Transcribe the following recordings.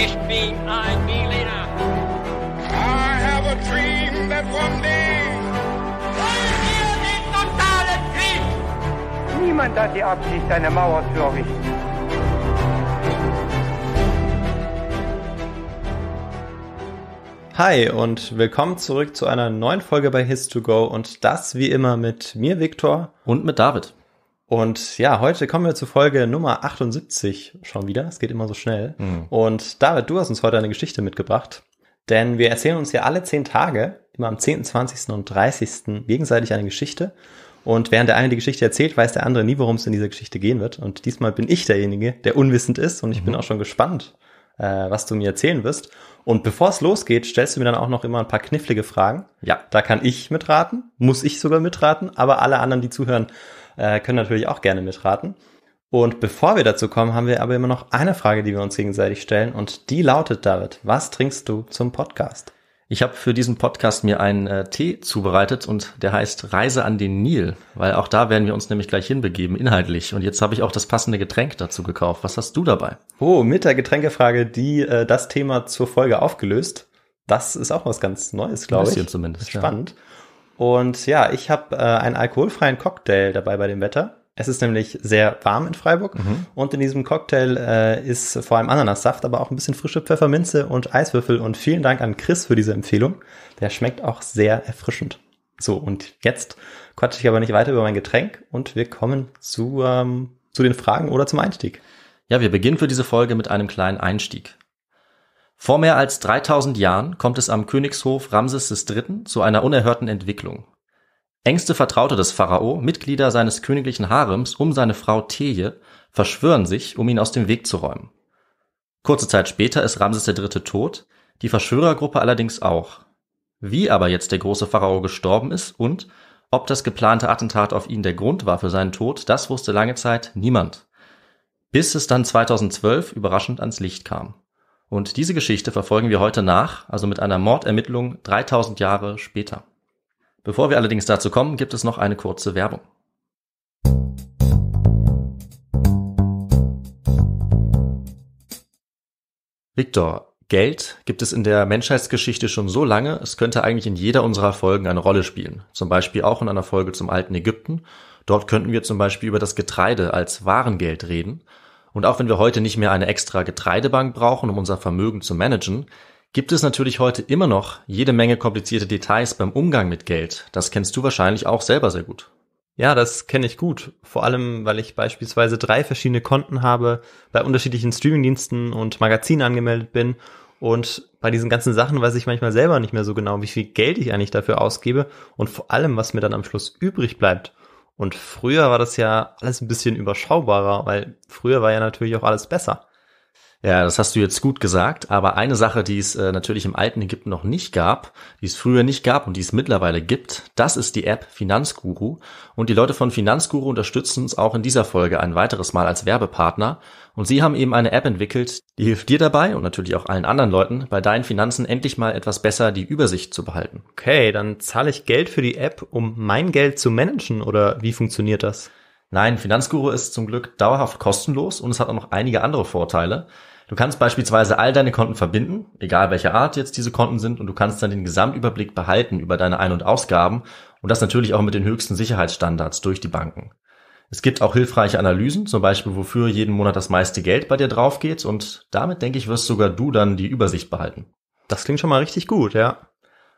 Ich bin ein Berliner. I have a dream that one day. Wollen wir den totalen Krieg? Niemand hat die Absicht, eine Mauer zu errichten. Hi und willkommen zurück zu einer neuen Folge bei His2Go und das wie immer mit mir, Viktor. Und mit David. Und ja, heute kommen wir zur Folge Nummer 78 schon wieder. Es geht immer so schnell. Mhm. Und David, du hast uns heute eine Geschichte mitgebracht. Denn wir erzählen uns ja alle zehn Tage, immer am 10., 20. und 30. gegenseitig eine Geschichte. Und während der eine die Geschichte erzählt, weiß der andere nie, worum es in dieser Geschichte gehen wird. Und diesmal bin ich derjenige, der unwissend ist. Und ich mhm. bin auch schon gespannt, äh, was du mir erzählen wirst. Und bevor es losgeht, stellst du mir dann auch noch immer ein paar knifflige Fragen. Ja. Da kann ich mitraten, muss ich sogar mitraten, aber alle anderen, die zuhören, äh, können natürlich auch gerne mitraten. Und bevor wir dazu kommen, haben wir aber immer noch eine Frage, die wir uns gegenseitig stellen. Und die lautet, David, was trinkst du zum Podcast? Ich habe für diesen Podcast mir einen äh, Tee zubereitet und der heißt Reise an den Nil, weil auch da werden wir uns nämlich gleich hinbegeben, inhaltlich. Und jetzt habe ich auch das passende Getränk dazu gekauft. Was hast du dabei? Oh, mit der Getränkefrage, die äh, das Thema zur Folge aufgelöst. Das ist auch was ganz Neues, glaube ich. Ein bisschen zumindest. Spannend. Ja. Und ja, ich habe äh, einen alkoholfreien Cocktail dabei bei dem Wetter. Es ist nämlich sehr warm in Freiburg mhm. und in diesem Cocktail äh, ist vor allem Ananassaft, aber auch ein bisschen frische Pfefferminze und Eiswürfel. Und vielen Dank an Chris für diese Empfehlung. Der schmeckt auch sehr erfrischend. So, und jetzt quatsche ich aber nicht weiter über mein Getränk und wir kommen zu, ähm, zu den Fragen oder zum Einstieg. Ja, wir beginnen für diese Folge mit einem kleinen Einstieg. Vor mehr als 3000 Jahren kommt es am Königshof Ramses III. zu einer unerhörten Entwicklung. Engste Vertraute des Pharao, Mitglieder seines königlichen Harems um seine Frau Teje, verschwören sich, um ihn aus dem Weg zu räumen. Kurze Zeit später ist Ramses III. tot, die Verschwörergruppe allerdings auch. Wie aber jetzt der große Pharao gestorben ist und ob das geplante Attentat auf ihn der Grund war für seinen Tod, das wusste lange Zeit niemand. Bis es dann 2012 überraschend ans Licht kam. Und diese Geschichte verfolgen wir heute nach, also mit einer Mordermittlung 3000 Jahre später. Bevor wir allerdings dazu kommen, gibt es noch eine kurze Werbung. Victor, Geld gibt es in der Menschheitsgeschichte schon so lange, es könnte eigentlich in jeder unserer Folgen eine Rolle spielen. Zum Beispiel auch in einer Folge zum alten Ägypten. Dort könnten wir zum Beispiel über das Getreide als Warengeld reden. Und auch wenn wir heute nicht mehr eine extra Getreidebank brauchen, um unser Vermögen zu managen, gibt es natürlich heute immer noch jede Menge komplizierte Details beim Umgang mit Geld. Das kennst du wahrscheinlich auch selber sehr gut. Ja, das kenne ich gut. Vor allem, weil ich beispielsweise drei verschiedene Konten habe, bei unterschiedlichen Streamingdiensten und Magazinen angemeldet bin. Und bei diesen ganzen Sachen weiß ich manchmal selber nicht mehr so genau, wie viel Geld ich eigentlich dafür ausgebe und vor allem, was mir dann am Schluss übrig bleibt. Und früher war das ja alles ein bisschen überschaubarer, weil früher war ja natürlich auch alles besser. Ja, das hast du jetzt gut gesagt. Aber eine Sache, die es äh, natürlich im alten Ägypten noch nicht gab, die es früher nicht gab und die es mittlerweile gibt, das ist die App Finanzguru. Und die Leute von Finanzguru unterstützen uns auch in dieser Folge ein weiteres Mal als Werbepartner. Und sie haben eben eine App entwickelt, die hilft dir dabei und natürlich auch allen anderen Leuten, bei deinen Finanzen endlich mal etwas besser die Übersicht zu behalten. Okay, dann zahle ich Geld für die App, um mein Geld zu managen oder wie funktioniert das? Nein, Finanzguru ist zum Glück dauerhaft kostenlos und es hat auch noch einige andere Vorteile. Du kannst beispielsweise all deine Konten verbinden, egal welche Art jetzt diese Konten sind, und du kannst dann den Gesamtüberblick behalten über deine Ein- und Ausgaben und das natürlich auch mit den höchsten Sicherheitsstandards durch die Banken. Es gibt auch hilfreiche Analysen, zum Beispiel wofür jeden Monat das meiste Geld bei dir drauf geht und damit, denke ich, wirst sogar du dann die Übersicht behalten. Das klingt schon mal richtig gut, ja.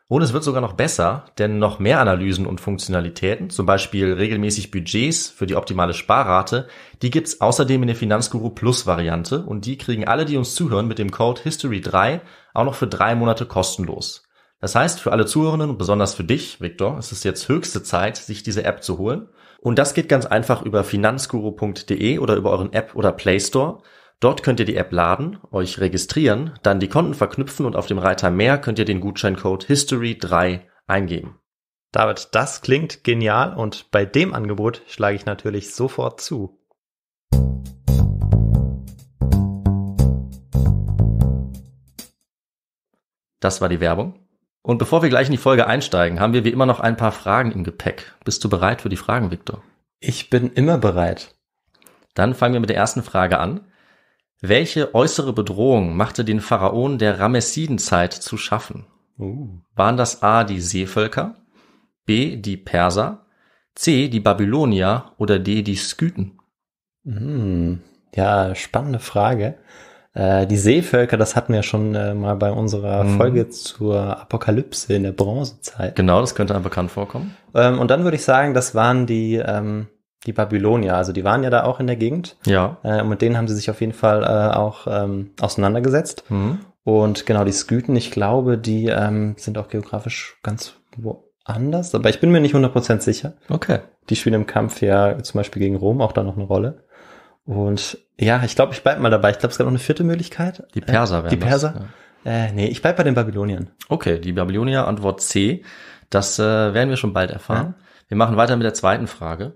Und es wird sogar noch besser, denn noch mehr Analysen und Funktionalitäten, zum Beispiel regelmäßig Budgets für die optimale Sparrate, die gibt's außerdem in der Finanzguru Plus Variante und die kriegen alle, die uns zuhören, mit dem Code History3 auch noch für drei Monate kostenlos. Das heißt, für alle Zuhörenden und besonders für dich, Viktor, ist es jetzt höchste Zeit, sich diese App zu holen. Und das geht ganz einfach über finanzguru.de oder über euren App oder Play Store. Dort könnt ihr die App laden, euch registrieren, dann die Konten verknüpfen und auf dem Reiter Mehr könnt ihr den Gutscheincode History3 eingeben. David, das klingt genial und bei dem Angebot schlage ich natürlich sofort zu. Das war die Werbung. Und bevor wir gleich in die Folge einsteigen, haben wir wie immer noch ein paar Fragen im Gepäck. Bist du bereit für die Fragen, Victor? Ich bin immer bereit. Dann fangen wir mit der ersten Frage an. Welche äußere Bedrohung machte den Pharaon der Ramessidenzeit zu schaffen? Uh. Waren das A die Seevölker, B die Perser, C die Babylonier oder D die Skythen? Mm. Ja, spannende Frage. Äh, die Seevölker, das hatten wir schon äh, mal bei unserer mhm. Folge zur Apokalypse in der Bronzezeit. Genau, das könnte einem bekannt vorkommen. Ähm, und dann würde ich sagen, das waren die, ähm, die Babylonier, also die waren ja da auch in der Gegend. Ja. Äh, und mit denen haben sie sich auf jeden Fall äh, auch ähm, auseinandergesetzt. Mhm. Und genau, die Skythen, ich glaube, die ähm, sind auch geografisch ganz woanders, aber ich bin mir nicht 100% sicher. Okay. Die spielen im Kampf ja zum Beispiel gegen Rom auch da noch eine Rolle. Und ja, ich glaube, ich bleib mal dabei. Ich glaube, es gab noch eine vierte Möglichkeit. Die Perser äh, wären äh, Die Perser? Das, ja. äh, nee, ich bleib bei den Babyloniern. Okay, die Babylonier, Antwort C. Das äh, werden wir schon bald erfahren. Ja. Wir machen weiter mit der zweiten Frage.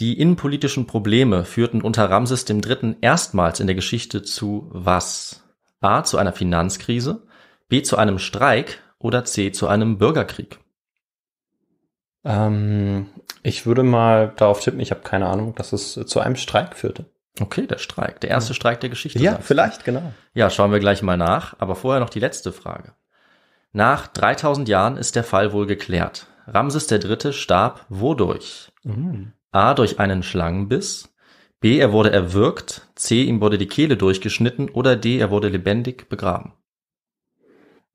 Die innenpolitischen Probleme führten unter Ramses III. erstmals in der Geschichte zu was? A. zu einer Finanzkrise, B. zu einem Streik oder C. zu einem Bürgerkrieg? Ähm, ich würde mal darauf tippen, ich habe keine Ahnung, dass es zu einem Streik führte. Okay, der Streik, der erste Streik der Geschichte. Ja, sagst. vielleicht, genau. Ja, schauen wir gleich mal nach, aber vorher noch die letzte Frage. Nach 3000 Jahren ist der Fall wohl geklärt. Ramses III. starb wodurch? Mhm. A durch einen Schlangenbiss, B er wurde erwürgt, C ihm wurde die Kehle durchgeschnitten oder D er wurde lebendig begraben.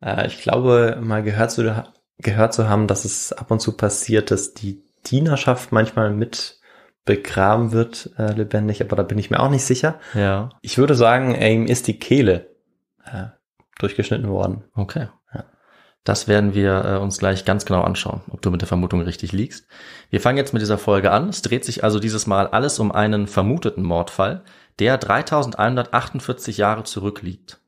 Äh, ich glaube, mal gehört zu, gehört zu haben, dass es ab und zu passiert, dass die Dienerschaft manchmal mit begraben wird äh, lebendig, aber da bin ich mir auch nicht sicher. Ja. Ich würde sagen, ihm ist die Kehle äh, durchgeschnitten worden. Okay. Das werden wir äh, uns gleich ganz genau anschauen, ob du mit der Vermutung richtig liegst. Wir fangen jetzt mit dieser Folge an. Es dreht sich also dieses Mal alles um einen vermuteten Mordfall, der 3148 Jahre zurückliegt.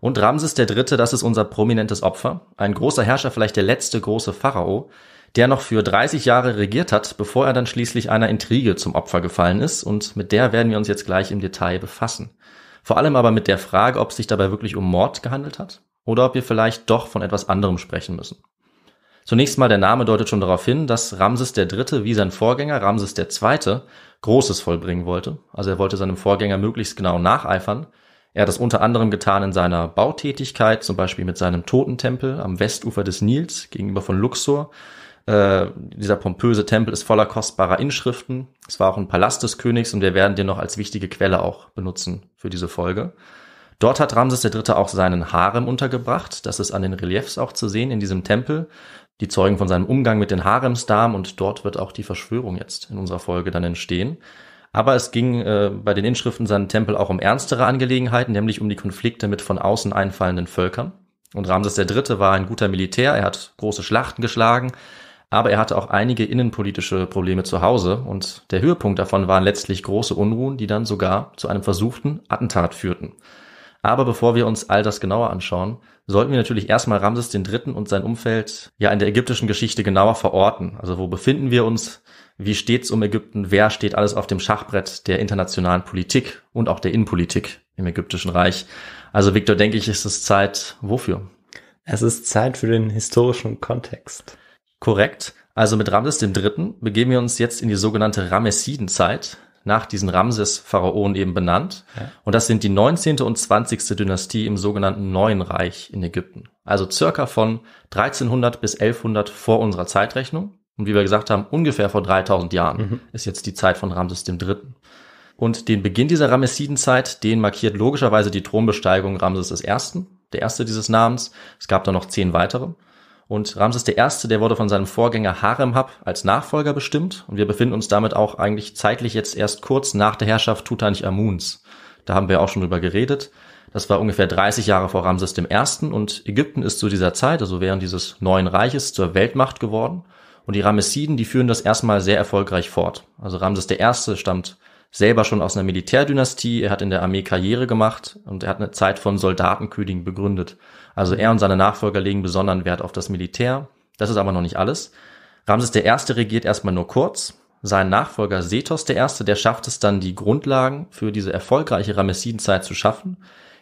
Und Ramses III., das ist unser prominentes Opfer, ein großer Herrscher, vielleicht der letzte große Pharao, der noch für 30 Jahre regiert hat, bevor er dann schließlich einer Intrige zum Opfer gefallen ist, und mit der werden wir uns jetzt gleich im Detail befassen. Vor allem aber mit der Frage, ob es sich dabei wirklich um Mord gehandelt hat oder ob wir vielleicht doch von etwas anderem sprechen müssen. Zunächst mal der Name deutet schon darauf hin, dass Ramses III. wie sein Vorgänger Ramses II. Großes vollbringen wollte. Also er wollte seinem Vorgänger möglichst genau nacheifern. Er hat es unter anderem getan in seiner Bautätigkeit, zum Beispiel mit seinem Totentempel am Westufer des Nils gegenüber von Luxor. Äh, dieser pompöse Tempel ist voller kostbarer Inschriften. Es war auch ein Palast des Königs und wir werden den noch als wichtige Quelle auch benutzen für diese Folge. Dort hat Ramses III. auch seinen Harem untergebracht. Das ist an den Reliefs auch zu sehen in diesem Tempel. Die zeugen von seinem Umgang mit den Haremsdamen und dort wird auch die Verschwörung jetzt in unserer Folge dann entstehen. Aber es ging äh, bei den Inschriften seinen Tempel auch um ernstere Angelegenheiten, nämlich um die Konflikte mit von außen einfallenden Völkern. Und Ramses III. war ein guter Militär, er hat große Schlachten geschlagen, aber er hatte auch einige innenpolitische Probleme zu Hause und der Höhepunkt davon waren letztlich große Unruhen, die dann sogar zu einem versuchten Attentat führten. Aber bevor wir uns all das genauer anschauen, sollten wir natürlich erstmal Ramses III. und sein Umfeld ja in der ägyptischen Geschichte genauer verorten. Also wo befinden wir uns? Wie steht's um Ägypten? Wer steht alles auf dem Schachbrett der internationalen Politik und auch der Innenpolitik im ägyptischen Reich? Also Viktor, denke ich, ist es Zeit wofür? Es ist Zeit für den historischen Kontext. Korrekt. Also mit Ramses III. begeben wir uns jetzt in die sogenannte Ramessidenzeit, nach diesen Ramses-Pharaonen eben benannt. Ja. Und das sind die 19. und 20. Dynastie im sogenannten Neuen Reich in Ägypten. Also circa von 1300 bis 1100 vor unserer Zeitrechnung. Und wie wir gesagt haben, ungefähr vor 3000 Jahren mhm. ist jetzt die Zeit von Ramses III. Und den Beginn dieser Ramessidenzeit, den markiert logischerweise die Thronbesteigung Ramses I., der erste dieses Namens. Es gab dann noch zehn weitere. Und Ramses I., der wurde von seinem Vorgänger Haremhab als Nachfolger bestimmt. Und wir befinden uns damit auch eigentlich zeitlich jetzt erst kurz nach der Herrschaft Tutanchamuns. Da haben wir auch schon drüber geredet. Das war ungefähr 30 Jahre vor Ramses I. Und Ägypten ist zu dieser Zeit, also während dieses neuen Reiches, zur Weltmacht geworden. Und die Ramessiden, die führen das erstmal sehr erfolgreich fort. Also Ramses I. stammt selber schon aus einer Militärdynastie. Er hat in der Armee Karriere gemacht und er hat eine Zeit von Soldatenkönigen begründet. Also er und seine Nachfolger legen besonderen Wert auf das Militär. Das ist aber noch nicht alles. Ramses I. regiert erstmal nur kurz. Sein Nachfolger Sethos I., der schafft es dann, die Grundlagen für diese erfolgreiche Ramessidenzeit zu schaffen.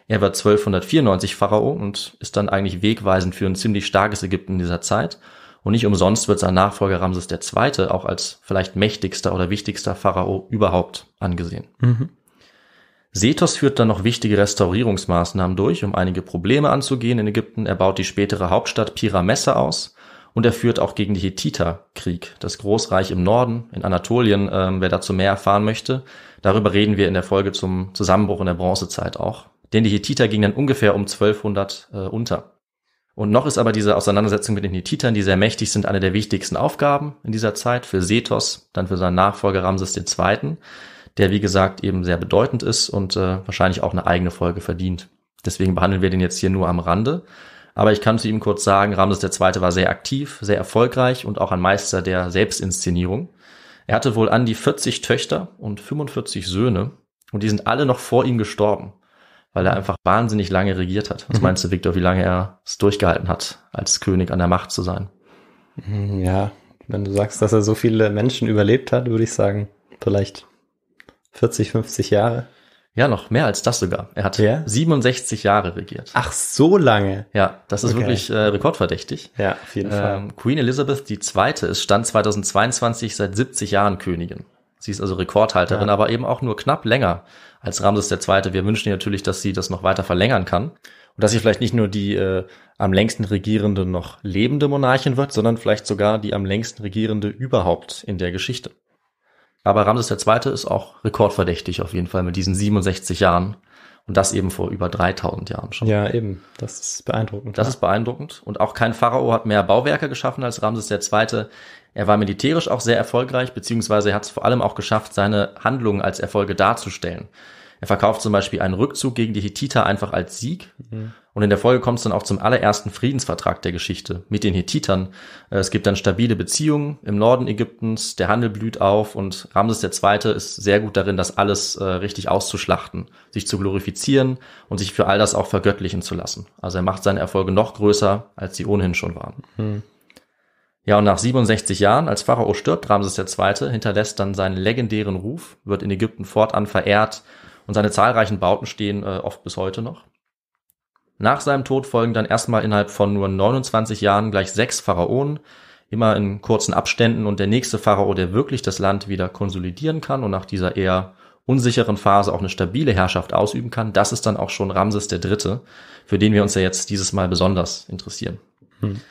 Er war 1294 Pharao und ist dann eigentlich wegweisend für ein ziemlich starkes Ägypten in dieser Zeit. Und nicht umsonst wird sein Nachfolger Ramses II. auch als vielleicht mächtigster oder wichtigster Pharao überhaupt angesehen. Mhm. Sethos führt dann noch wichtige Restaurierungsmaßnahmen durch, um einige Probleme anzugehen in Ägypten. Er baut die spätere Hauptstadt Piramesse aus und er führt auch gegen die Hethiter Krieg, das Großreich im Norden, in Anatolien, ähm, wer dazu mehr erfahren möchte. Darüber reden wir in der Folge zum Zusammenbruch in der Bronzezeit auch. Denn die Hethiter gingen dann ungefähr um 1200 äh, unter. Und noch ist aber diese Auseinandersetzung mit den Hethitern, die sehr mächtig sind, eine der wichtigsten Aufgaben in dieser Zeit für Sethos, dann für seinen Nachfolger Ramses II der wie gesagt eben sehr bedeutend ist und äh, wahrscheinlich auch eine eigene Folge verdient. Deswegen behandeln wir den jetzt hier nur am Rande. Aber ich kann zu ihm kurz sagen, Ramses II. war sehr aktiv, sehr erfolgreich und auch ein Meister der Selbstinszenierung. Er hatte wohl an die 40 Töchter und 45 Söhne und die sind alle noch vor ihm gestorben, weil er einfach wahnsinnig lange regiert hat. Was mhm. meinst du, Viktor, wie lange er es durchgehalten hat, als König an der Macht zu sein? Mhm, ja, wenn du sagst, dass er so viele Menschen überlebt hat, würde ich sagen, vielleicht 40, 50 Jahre? Ja, noch mehr als das sogar. Er hat ja? 67 Jahre regiert. Ach, so lange. Ja, das ist okay. wirklich äh, rekordverdächtig. Ja, auf jeden ähm, Fall. Queen Elizabeth II. ist Stand 2022 seit 70 Jahren Königin. Sie ist also Rekordhalterin, ja. aber eben auch nur knapp länger als Ramses II. Wir wünschen ihr natürlich, dass sie das noch weiter verlängern kann und dass sie vielleicht nicht nur die äh, am längsten regierende noch lebende Monarchin wird, sondern vielleicht sogar die am längsten regierende überhaupt in der Geschichte. Aber Ramses II. ist auch rekordverdächtig auf jeden Fall mit diesen 67 Jahren. Und das eben vor über 3000 Jahren schon. Ja, eben. Das ist beeindruckend. Das ja. ist beeindruckend. Und auch kein Pharao hat mehr Bauwerke geschaffen als Ramses II. Er war militärisch auch sehr erfolgreich, beziehungsweise er hat es vor allem auch geschafft, seine Handlungen als Erfolge darzustellen. Er verkauft zum Beispiel einen Rückzug gegen die Hittiter einfach als Sieg. Mhm. Und in der Folge kommt es dann auch zum allerersten Friedensvertrag der Geschichte mit den Hittitern. Äh, es gibt dann stabile Beziehungen im Norden Ägyptens, der Handel blüht auf und Ramses II. ist sehr gut darin, das alles äh, richtig auszuschlachten, sich zu glorifizieren und sich für all das auch vergöttlichen zu lassen. Also er macht seine Erfolge noch größer, als sie ohnehin schon waren. Mhm. Ja, und nach 67 Jahren als Pharao stirbt Ramses II., hinterlässt dann seinen legendären Ruf, wird in Ägypten fortan verehrt, und seine zahlreichen Bauten stehen äh, oft bis heute noch. Nach seinem Tod folgen dann erstmal innerhalb von nur 29 Jahren gleich sechs Pharaonen, immer in kurzen Abständen und der nächste Pharao, der wirklich das Land wieder konsolidieren kann und nach dieser eher unsicheren Phase auch eine stabile Herrschaft ausüben kann, das ist dann auch schon Ramses III., für den wir uns ja jetzt dieses Mal besonders interessieren. Hm.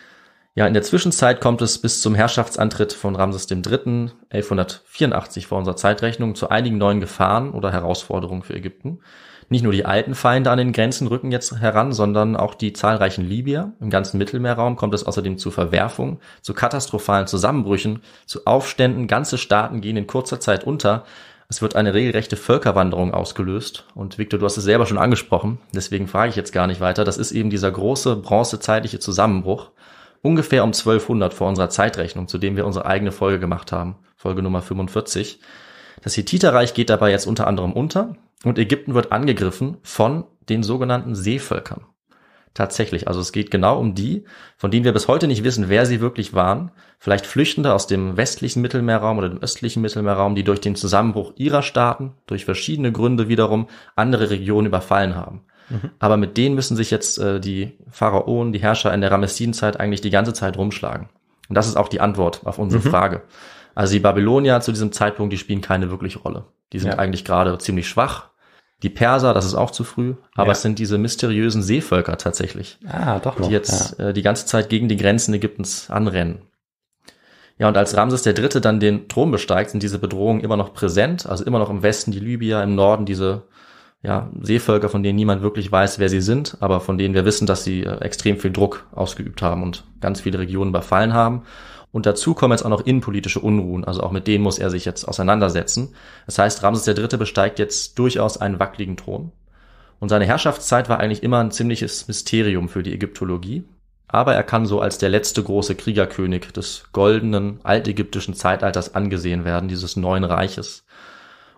Ja, in der Zwischenzeit kommt es bis zum Herrschaftsantritt von Ramses III. 1184 vor unserer Zeitrechnung zu einigen neuen Gefahren oder Herausforderungen für Ägypten. Nicht nur die alten Feinde an den Grenzen rücken jetzt heran, sondern auch die zahlreichen Libyer. Im ganzen Mittelmeerraum kommt es außerdem zu Verwerfungen, zu katastrophalen Zusammenbrüchen, zu Aufständen. Ganze Staaten gehen in kurzer Zeit unter. Es wird eine regelrechte Völkerwanderung ausgelöst. Und Victor, du hast es selber schon angesprochen, deswegen frage ich jetzt gar nicht weiter. Das ist eben dieser große bronzezeitliche Zusammenbruch ungefähr um 1200 vor unserer Zeitrechnung, zu dem wir unsere eigene Folge gemacht haben, Folge Nummer 45. Das Hittiterreich geht dabei jetzt unter anderem unter und Ägypten wird angegriffen von den sogenannten Seevölkern. Tatsächlich, also es geht genau um die, von denen wir bis heute nicht wissen, wer sie wirklich waren. Vielleicht Flüchtende aus dem westlichen Mittelmeerraum oder dem östlichen Mittelmeerraum, die durch den Zusammenbruch ihrer Staaten, durch verschiedene Gründe wiederum, andere Regionen überfallen haben. Mhm. Aber mit denen müssen sich jetzt äh, die Pharaonen, die Herrscher in der ramessin eigentlich die ganze Zeit rumschlagen. Und das ist auch die Antwort auf unsere mhm. Frage. Also die Babylonier zu diesem Zeitpunkt, die spielen keine wirkliche Rolle. Die sind ja. eigentlich gerade ziemlich schwach. Die Perser, das ist auch zu früh, aber ja. es sind diese mysteriösen Seevölker tatsächlich. Ah, doch noch. Die jetzt ja. äh, die ganze Zeit gegen die Grenzen Ägyptens anrennen. Ja, und als Ramses III. dann den Thron besteigt, sind diese Bedrohungen immer noch präsent, also immer noch im Westen die Libyer, im Norden diese ja, Seevölker, von denen niemand wirklich weiß, wer sie sind, aber von denen wir wissen, dass sie äh, extrem viel Druck ausgeübt haben und ganz viele Regionen überfallen haben. Und dazu kommen jetzt auch noch innenpolitische Unruhen, also auch mit denen muss er sich jetzt auseinandersetzen. Das heißt, Ramses III. besteigt jetzt durchaus einen wackeligen Thron. Und seine Herrschaftszeit war eigentlich immer ein ziemliches Mysterium für die Ägyptologie. Aber er kann so als der letzte große Kriegerkönig des goldenen altägyptischen Zeitalters angesehen werden, dieses neuen Reiches.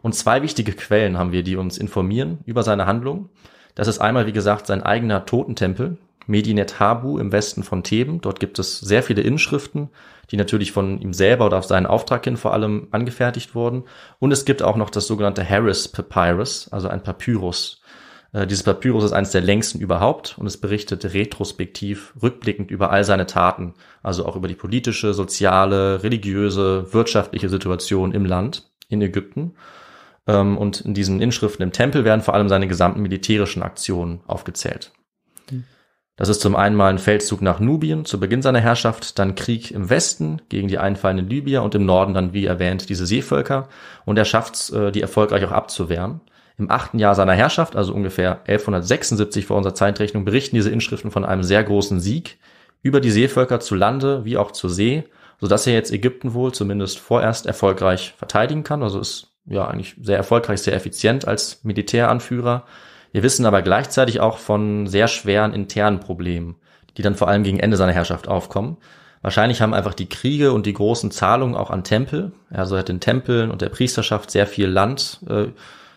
Und zwei wichtige Quellen haben wir, die uns informieren über seine Handlung. Das ist einmal, wie gesagt, sein eigener Totentempel, Medinet Habu im Westen von Theben. Dort gibt es sehr viele Inschriften, die natürlich von ihm selber oder auf seinen Auftrag hin vor allem angefertigt wurden. Und es gibt auch noch das sogenannte Harris Papyrus, also ein Papyrus. Äh, dieses Papyrus ist eines der längsten überhaupt und es berichtet retrospektiv, rückblickend über all seine Taten, also auch über die politische, soziale, religiöse, wirtschaftliche Situation im Land in Ägypten. Ähm, und in diesen Inschriften im Tempel werden vor allem seine gesamten militärischen Aktionen aufgezählt. Hm. Das ist zum einen mal ein Feldzug nach Nubien zu Beginn seiner Herrschaft, dann Krieg im Westen gegen die einfallenden Libyer und im Norden dann, wie erwähnt, diese Seevölker. Und er schafft es, äh, die erfolgreich auch abzuwehren. Im achten Jahr seiner Herrschaft, also ungefähr 1176 vor unserer Zeitrechnung, berichten diese Inschriften von einem sehr großen Sieg über die Seevölker zu Lande wie auch zur See, sodass er jetzt Ägypten wohl zumindest vorerst erfolgreich verteidigen kann. Also ist ja eigentlich sehr erfolgreich, sehr effizient als Militäranführer. Wir wissen aber gleichzeitig auch von sehr schweren internen Problemen, die dann vor allem gegen Ende seiner Herrschaft aufkommen. Wahrscheinlich haben einfach die Kriege und die großen Zahlungen auch an Tempel, also er hat den Tempeln und der Priesterschaft sehr viel Land äh,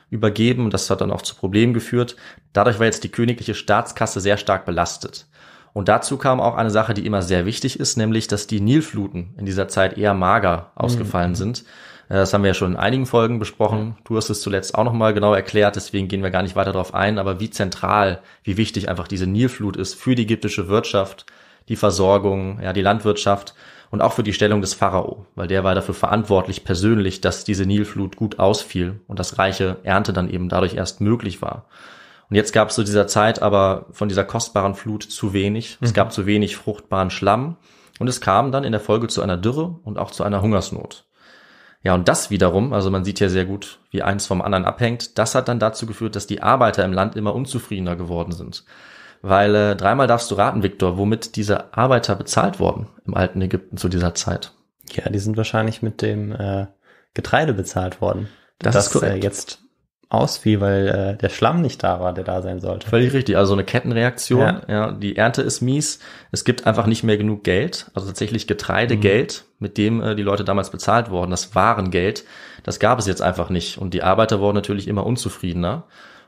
übergeben und das hat dann auch zu Problemen geführt. Dadurch war jetzt die königliche Staatskasse sehr stark belastet. Und dazu kam auch eine Sache, die immer sehr wichtig ist, nämlich, dass die Nilfluten in dieser Zeit eher mager ausgefallen mhm. sind. Äh, das haben wir ja schon in einigen Folgen besprochen. Du hast es zuletzt auch nochmal genau erklärt, deswegen gehen wir gar nicht weiter darauf ein. Aber wie zentral, wie wichtig einfach diese Nilflut ist für die ägyptische Wirtschaft, die Versorgung, ja, die Landwirtschaft und auch für die Stellung des Pharao, weil der war dafür verantwortlich persönlich, dass diese Nilflut gut ausfiel und das reiche Ernte dann eben dadurch erst möglich war. Und jetzt gab es zu dieser Zeit aber von dieser kostbaren Flut zu wenig. Es mhm. gab zu wenig fruchtbaren Schlamm und es kam dann in der Folge zu einer Dürre und auch zu einer Hungersnot. Ja, und das wiederum, also man sieht ja sehr gut, wie eins vom anderen abhängt, das hat dann dazu geführt, dass die Arbeiter im Land immer unzufriedener geworden sind. Weil äh, dreimal darfst du raten, Viktor, womit diese Arbeiter bezahlt wurden im alten Ägypten zu dieser Zeit. Ja, die sind wahrscheinlich mit dem äh, Getreide bezahlt worden. Das, das ist äh, korrekt. Äh, jetzt ausfiel, weil äh, der Schlamm nicht da war, der da sein sollte. Völlig richtig, also eine Kettenreaktion. Ja. ja. die Ernte ist mies. Es gibt einfach nicht mehr genug Geld, also tatsächlich Getreidegeld, mhm. mit dem äh, die Leute damals bezahlt wurden, das Warengeld. Das gab es jetzt einfach nicht und die Arbeiter wurden natürlich immer unzufriedener.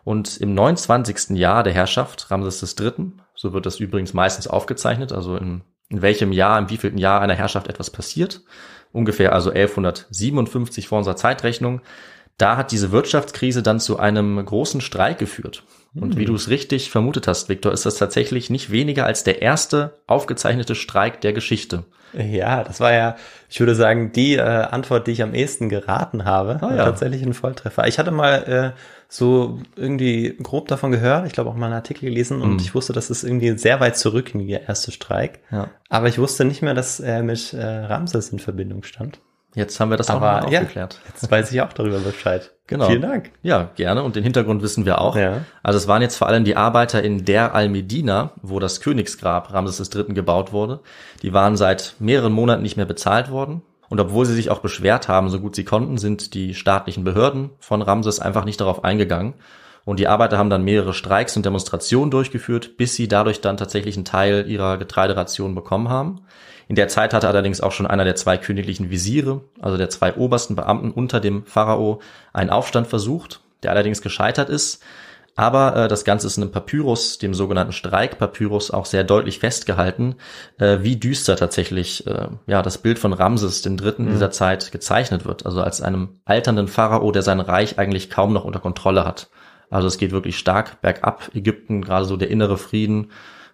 Und im 29. Jahr der Herrschaft Ramses III., so wird das übrigens meistens aufgezeichnet, also in, in welchem Jahr, im wievielten Jahr einer Herrschaft etwas passiert, ungefähr also 1157 vor unserer Zeitrechnung, da hat diese Wirtschaftskrise dann zu einem großen Streik geführt. Und wie hm. du es richtig vermutet hast, Viktor, ist das tatsächlich nicht weniger als der erste aufgezeichnete Streik der Geschichte. Ja, das war ja, ich würde sagen, die äh, Antwort, die ich am ehesten geraten habe. Oh, ja. Tatsächlich ein Volltreffer. Ich hatte mal äh, so irgendwie grob davon gehört, ich glaube auch mal einen Artikel gelesen und mm. ich wusste, dass es irgendwie sehr weit zurück ging, der erste Streik. Ja. Aber ich wusste nicht mehr, dass er äh, mit äh, Ramses in Verbindung stand. Jetzt haben wir das aber auch ja, aufgeklärt. Jetzt weiß ich auch darüber Bescheid. Genau. Vielen Dank. Ja, gerne. Und den Hintergrund wissen wir auch. Ja. Also es waren jetzt vor allem die Arbeiter in der Al-Medina, wo das Königsgrab Ramses III. gebaut wurde. Die waren seit mehreren Monaten nicht mehr bezahlt worden. Und obwohl sie sich auch beschwert haben, so gut sie konnten, sind die staatlichen Behörden von Ramses einfach nicht darauf eingegangen. Und die Arbeiter haben dann mehrere Streiks und Demonstrationen durchgeführt, bis sie dadurch dann tatsächlich einen Teil ihrer Getreideration bekommen haben. In der Zeit hatte allerdings auch schon einer der zwei königlichen Visiere, also der zwei obersten Beamten unter dem Pharao, einen Aufstand versucht, der allerdings gescheitert ist. Aber äh, das Ganze ist in einem Papyrus, dem sogenannten Streikpapyrus, auch sehr deutlich festgehalten, äh, wie düster tatsächlich äh, ja das Bild von Ramses dem Dritten mhm. dieser Zeit gezeichnet wird. Also als einem alternden Pharao, der sein Reich eigentlich kaum noch unter Kontrolle hat. Also es geht wirklich stark bergab. Ägypten, gerade so der innere Frieden,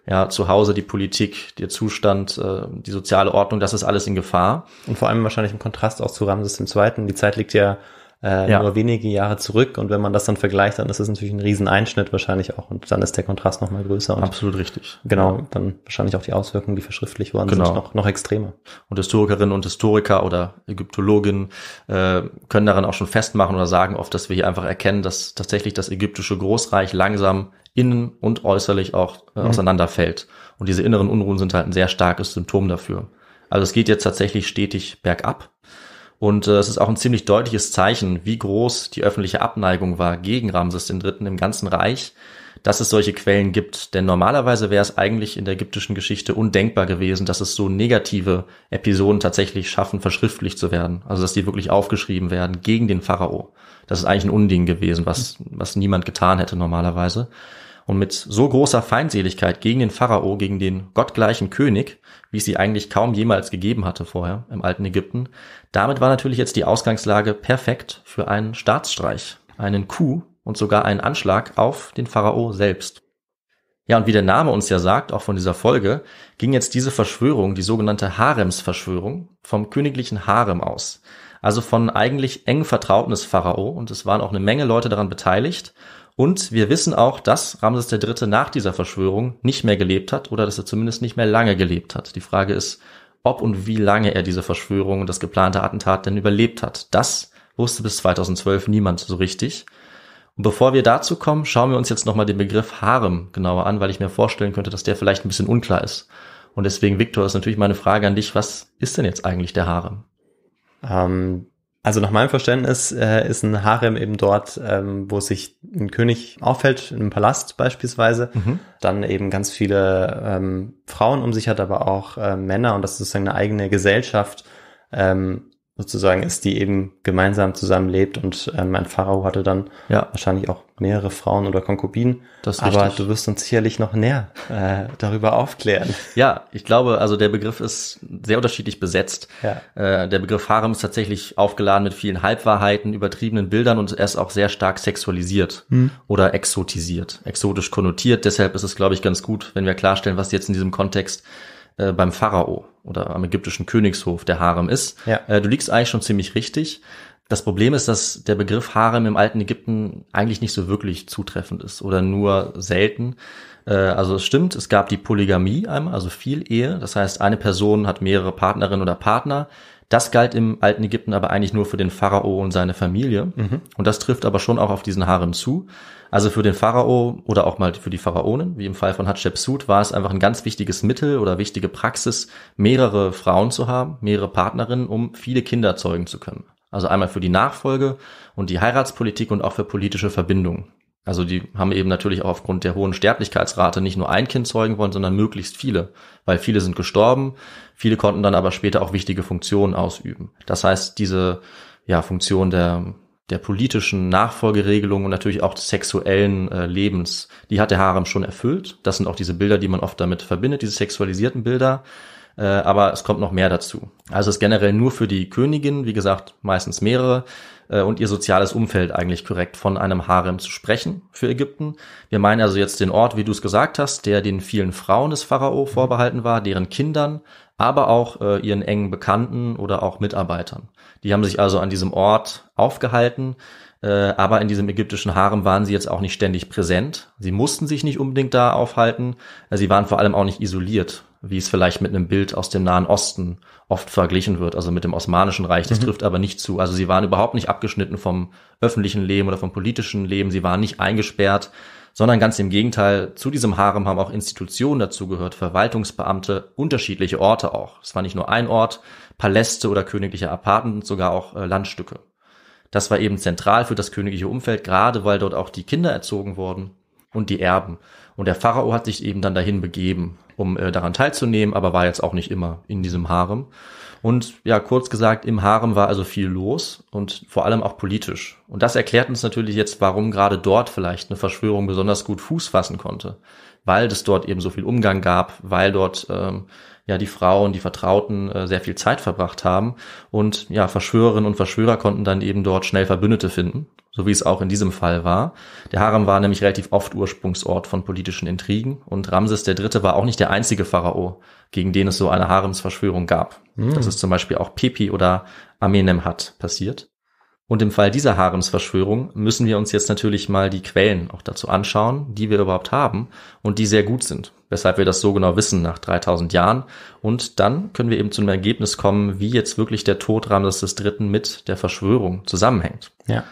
ja, zu Hause, die Politik, der Zustand, äh, die soziale Ordnung, das ist alles in Gefahr. Und vor allem wahrscheinlich im Kontrast auch zu Ramses II. Die Zeit liegt ja, äh, ja. nur wenige Jahre zurück und wenn man das dann vergleicht, dann ist es natürlich ein Rieseneinschnitt wahrscheinlich auch und dann ist der Kontrast nochmal größer. Absolut richtig. Genau, dann wahrscheinlich auch die Auswirkungen, die verschriftlich waren, genau. sind noch, noch extremer. Und Historikerinnen und Historiker oder Ägyptologinnen äh, können daran auch schon festmachen oder sagen oft, dass wir hier einfach erkennen, dass tatsächlich das ägyptische Großreich langsam innen und äußerlich auch äh, mhm. auseinanderfällt. Und diese inneren Unruhen sind halt ein sehr starkes Symptom dafür. Also es geht jetzt tatsächlich stetig bergab. Und äh, es ist auch ein ziemlich deutliches Zeichen, wie groß die öffentliche Abneigung war gegen Ramses III. im ganzen Reich, dass es solche Quellen gibt. Denn normalerweise wäre es eigentlich in der ägyptischen Geschichte undenkbar gewesen, dass es so negative Episoden tatsächlich schaffen, verschriftlich zu werden. Also dass die wirklich aufgeschrieben werden gegen den Pharao. Das ist eigentlich ein Unding gewesen, was, was niemand getan hätte normalerweise und mit so großer Feindseligkeit gegen den Pharao, gegen den gottgleichen König, wie es sie eigentlich kaum jemals gegeben hatte vorher im alten Ägypten, damit war natürlich jetzt die Ausgangslage perfekt für einen Staatsstreich, einen Coup und sogar einen Anschlag auf den Pharao selbst. Ja, und wie der Name uns ja sagt, auch von dieser Folge, ging jetzt diese Verschwörung, die sogenannte Haremsverschwörung, vom königlichen Harem aus. Also von eigentlich eng Vertrauten des Pharao und es waren auch eine Menge Leute daran beteiligt und wir wissen auch, dass Ramses III. nach dieser Verschwörung nicht mehr gelebt hat oder dass er zumindest nicht mehr lange gelebt hat. Die Frage ist, ob und wie lange er diese Verschwörung und das geplante Attentat denn überlebt hat. Das wusste bis 2012 niemand so richtig. Und bevor wir dazu kommen, schauen wir uns jetzt nochmal den Begriff Harem genauer an, weil ich mir vorstellen könnte, dass der vielleicht ein bisschen unklar ist. Und deswegen, Viktor, ist natürlich meine Frage an dich, was ist denn jetzt eigentlich der Harem? Ähm, also nach meinem Verständnis äh, ist ein Harem eben dort, ähm, wo sich ein König auffällt, im Palast beispielsweise, mhm. dann eben ganz viele ähm, Frauen um sich hat, aber auch äh, Männer und das ist sozusagen eine eigene Gesellschaft, ähm, sozusagen ist, die eben gemeinsam zusammenlebt und ähm, ein Pharao hatte dann ja. wahrscheinlich auch mehrere Frauen oder Konkubinen. Das Aber richtig. du wirst uns sicherlich noch näher äh, darüber aufklären. Ja, ich glaube, also der Begriff ist sehr unterschiedlich besetzt. Ja. Äh, der Begriff Harem ist tatsächlich aufgeladen mit vielen Halbwahrheiten, übertriebenen Bildern und er ist auch sehr stark sexualisiert hm. oder exotisiert, exotisch konnotiert. Deshalb ist es, glaube ich, ganz gut, wenn wir klarstellen, was jetzt in diesem Kontext äh, beim Pharao oder am ägyptischen Königshof der Harem ist. Ja. Äh, du liegst eigentlich schon ziemlich richtig. Das Problem ist, dass der Begriff Harem im alten Ägypten eigentlich nicht so wirklich zutreffend ist oder nur selten. Äh, also es stimmt, es gab die Polygamie einmal, also viel Ehe. Das heißt, eine Person hat mehrere Partnerinnen oder Partner. Das galt im alten Ägypten aber eigentlich nur für den Pharao und seine Familie. Mhm. Und das trifft aber schon auch auf diesen Harem zu. Also für den Pharao oder auch mal für die Pharaonen, wie im Fall von Hatshepsut, war es einfach ein ganz wichtiges Mittel oder wichtige Praxis, mehrere Frauen zu haben, mehrere Partnerinnen, um viele Kinder zeugen zu können. Also einmal für die Nachfolge und die Heiratspolitik und auch für politische Verbindungen. Also die haben eben natürlich auch aufgrund der hohen Sterblichkeitsrate nicht nur ein Kind zeugen wollen, sondern möglichst viele, weil viele sind gestorben, viele konnten dann aber später auch wichtige Funktionen ausüben. Das heißt, diese ja, Funktion der der politischen Nachfolgeregelung und natürlich auch des sexuellen äh, Lebens, die hat der Harem schon erfüllt. Das sind auch diese Bilder, die man oft damit verbindet, diese sexualisierten Bilder. Äh, aber es kommt noch mehr dazu. Also es ist generell nur für die Königin, wie gesagt, meistens mehrere, äh, und ihr soziales Umfeld eigentlich korrekt von einem Harem zu sprechen für Ägypten. Wir meinen also jetzt den Ort, wie du es gesagt hast, der den vielen Frauen des Pharao mhm. vorbehalten war, deren Kindern, aber auch äh, ihren engen Bekannten oder auch Mitarbeitern. Die haben sich also an diesem Ort aufgehalten, äh, aber in diesem ägyptischen Harem waren sie jetzt auch nicht ständig präsent. Sie mussten sich nicht unbedingt da aufhalten. Äh, sie waren vor allem auch nicht isoliert, wie es vielleicht mit einem Bild aus dem Nahen Osten oft verglichen wird, also mit dem Osmanischen Reich. Das mhm. trifft aber nicht zu. Also sie waren überhaupt nicht abgeschnitten vom öffentlichen Leben oder vom politischen Leben. Sie waren nicht eingesperrt sondern ganz im Gegenteil, zu diesem Harem haben auch Institutionen dazugehört, Verwaltungsbeamte, unterschiedliche Orte auch. Es war nicht nur ein Ort, Paläste oder königliche Aparten, sogar auch äh, Landstücke. Das war eben zentral für das königliche Umfeld, gerade weil dort auch die Kinder erzogen wurden und die Erben. Und der Pharao hat sich eben dann dahin begeben, um äh, daran teilzunehmen, aber war jetzt auch nicht immer in diesem Harem. Und ja, kurz gesagt, im Harem war also viel los und vor allem auch politisch. Und das erklärt uns natürlich jetzt, warum gerade dort vielleicht eine Verschwörung besonders gut Fuß fassen konnte. Weil es dort eben so viel Umgang gab, weil dort ähm, ja die Frauen, die Vertrauten äh, sehr viel Zeit verbracht haben und ja Verschwörerinnen und Verschwörer konnten dann eben dort schnell Verbündete finden, so wie es auch in diesem Fall war. Der Harem war nämlich relativ oft Ursprungsort von politischen Intrigen und Ramses III. war auch nicht der einzige Pharao, gegen den es so eine Haremsverschwörung gab. Mhm. Das ist zum Beispiel auch Pepi oder Amenemhat passiert. Und im Fall dieser Haremsverschwörung müssen wir uns jetzt natürlich mal die Quellen auch dazu anschauen, die wir überhaupt haben und die sehr gut sind, weshalb wir das so genau wissen nach 3000 Jahren. Und dann können wir eben zu einem Ergebnis kommen, wie jetzt wirklich der Tod Ramses III. mit der Verschwörung zusammenhängt. Ja.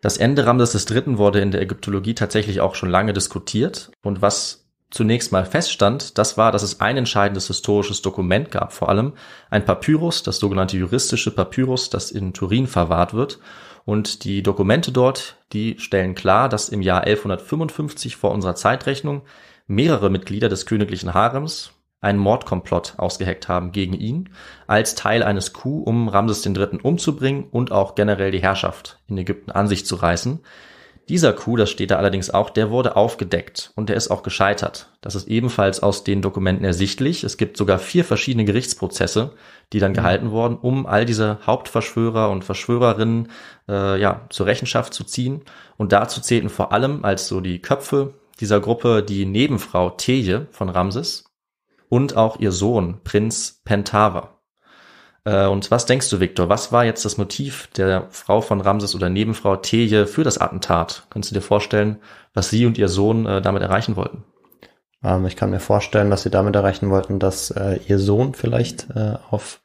Das Ende Ramses III. wurde in der Ägyptologie tatsächlich auch schon lange diskutiert und was zunächst mal feststand, das war, dass es ein entscheidendes historisches Dokument gab, vor allem ein Papyrus, das sogenannte juristische Papyrus, das in Turin verwahrt wird. Und die Dokumente dort, die stellen klar, dass im Jahr 1155 vor unserer Zeitrechnung mehrere Mitglieder des königlichen Harems einen Mordkomplott ausgeheckt haben gegen ihn, als Teil eines Coup, um Ramses III. umzubringen und auch generell die Herrschaft in Ägypten an sich zu reißen. Dieser Coup, das steht da allerdings auch, der wurde aufgedeckt und der ist auch gescheitert. Das ist ebenfalls aus den Dokumenten ersichtlich. Es gibt sogar vier verschiedene Gerichtsprozesse, die dann mhm. gehalten wurden, um all diese Hauptverschwörer und Verschwörerinnen äh, ja, zur Rechenschaft zu ziehen. Und dazu zählten vor allem als so die Köpfe dieser Gruppe die Nebenfrau Teje von Ramses und auch ihr Sohn Prinz Pentava. Äh, und was denkst du, Viktor? Was war jetzt das Motiv der Frau von Ramses oder Nebenfrau Teje für das Attentat? Kannst du dir vorstellen, was sie und ihr Sohn äh, damit erreichen wollten? Ähm, ich kann mir vorstellen, dass sie damit erreichen wollten, dass äh, ihr Sohn vielleicht auf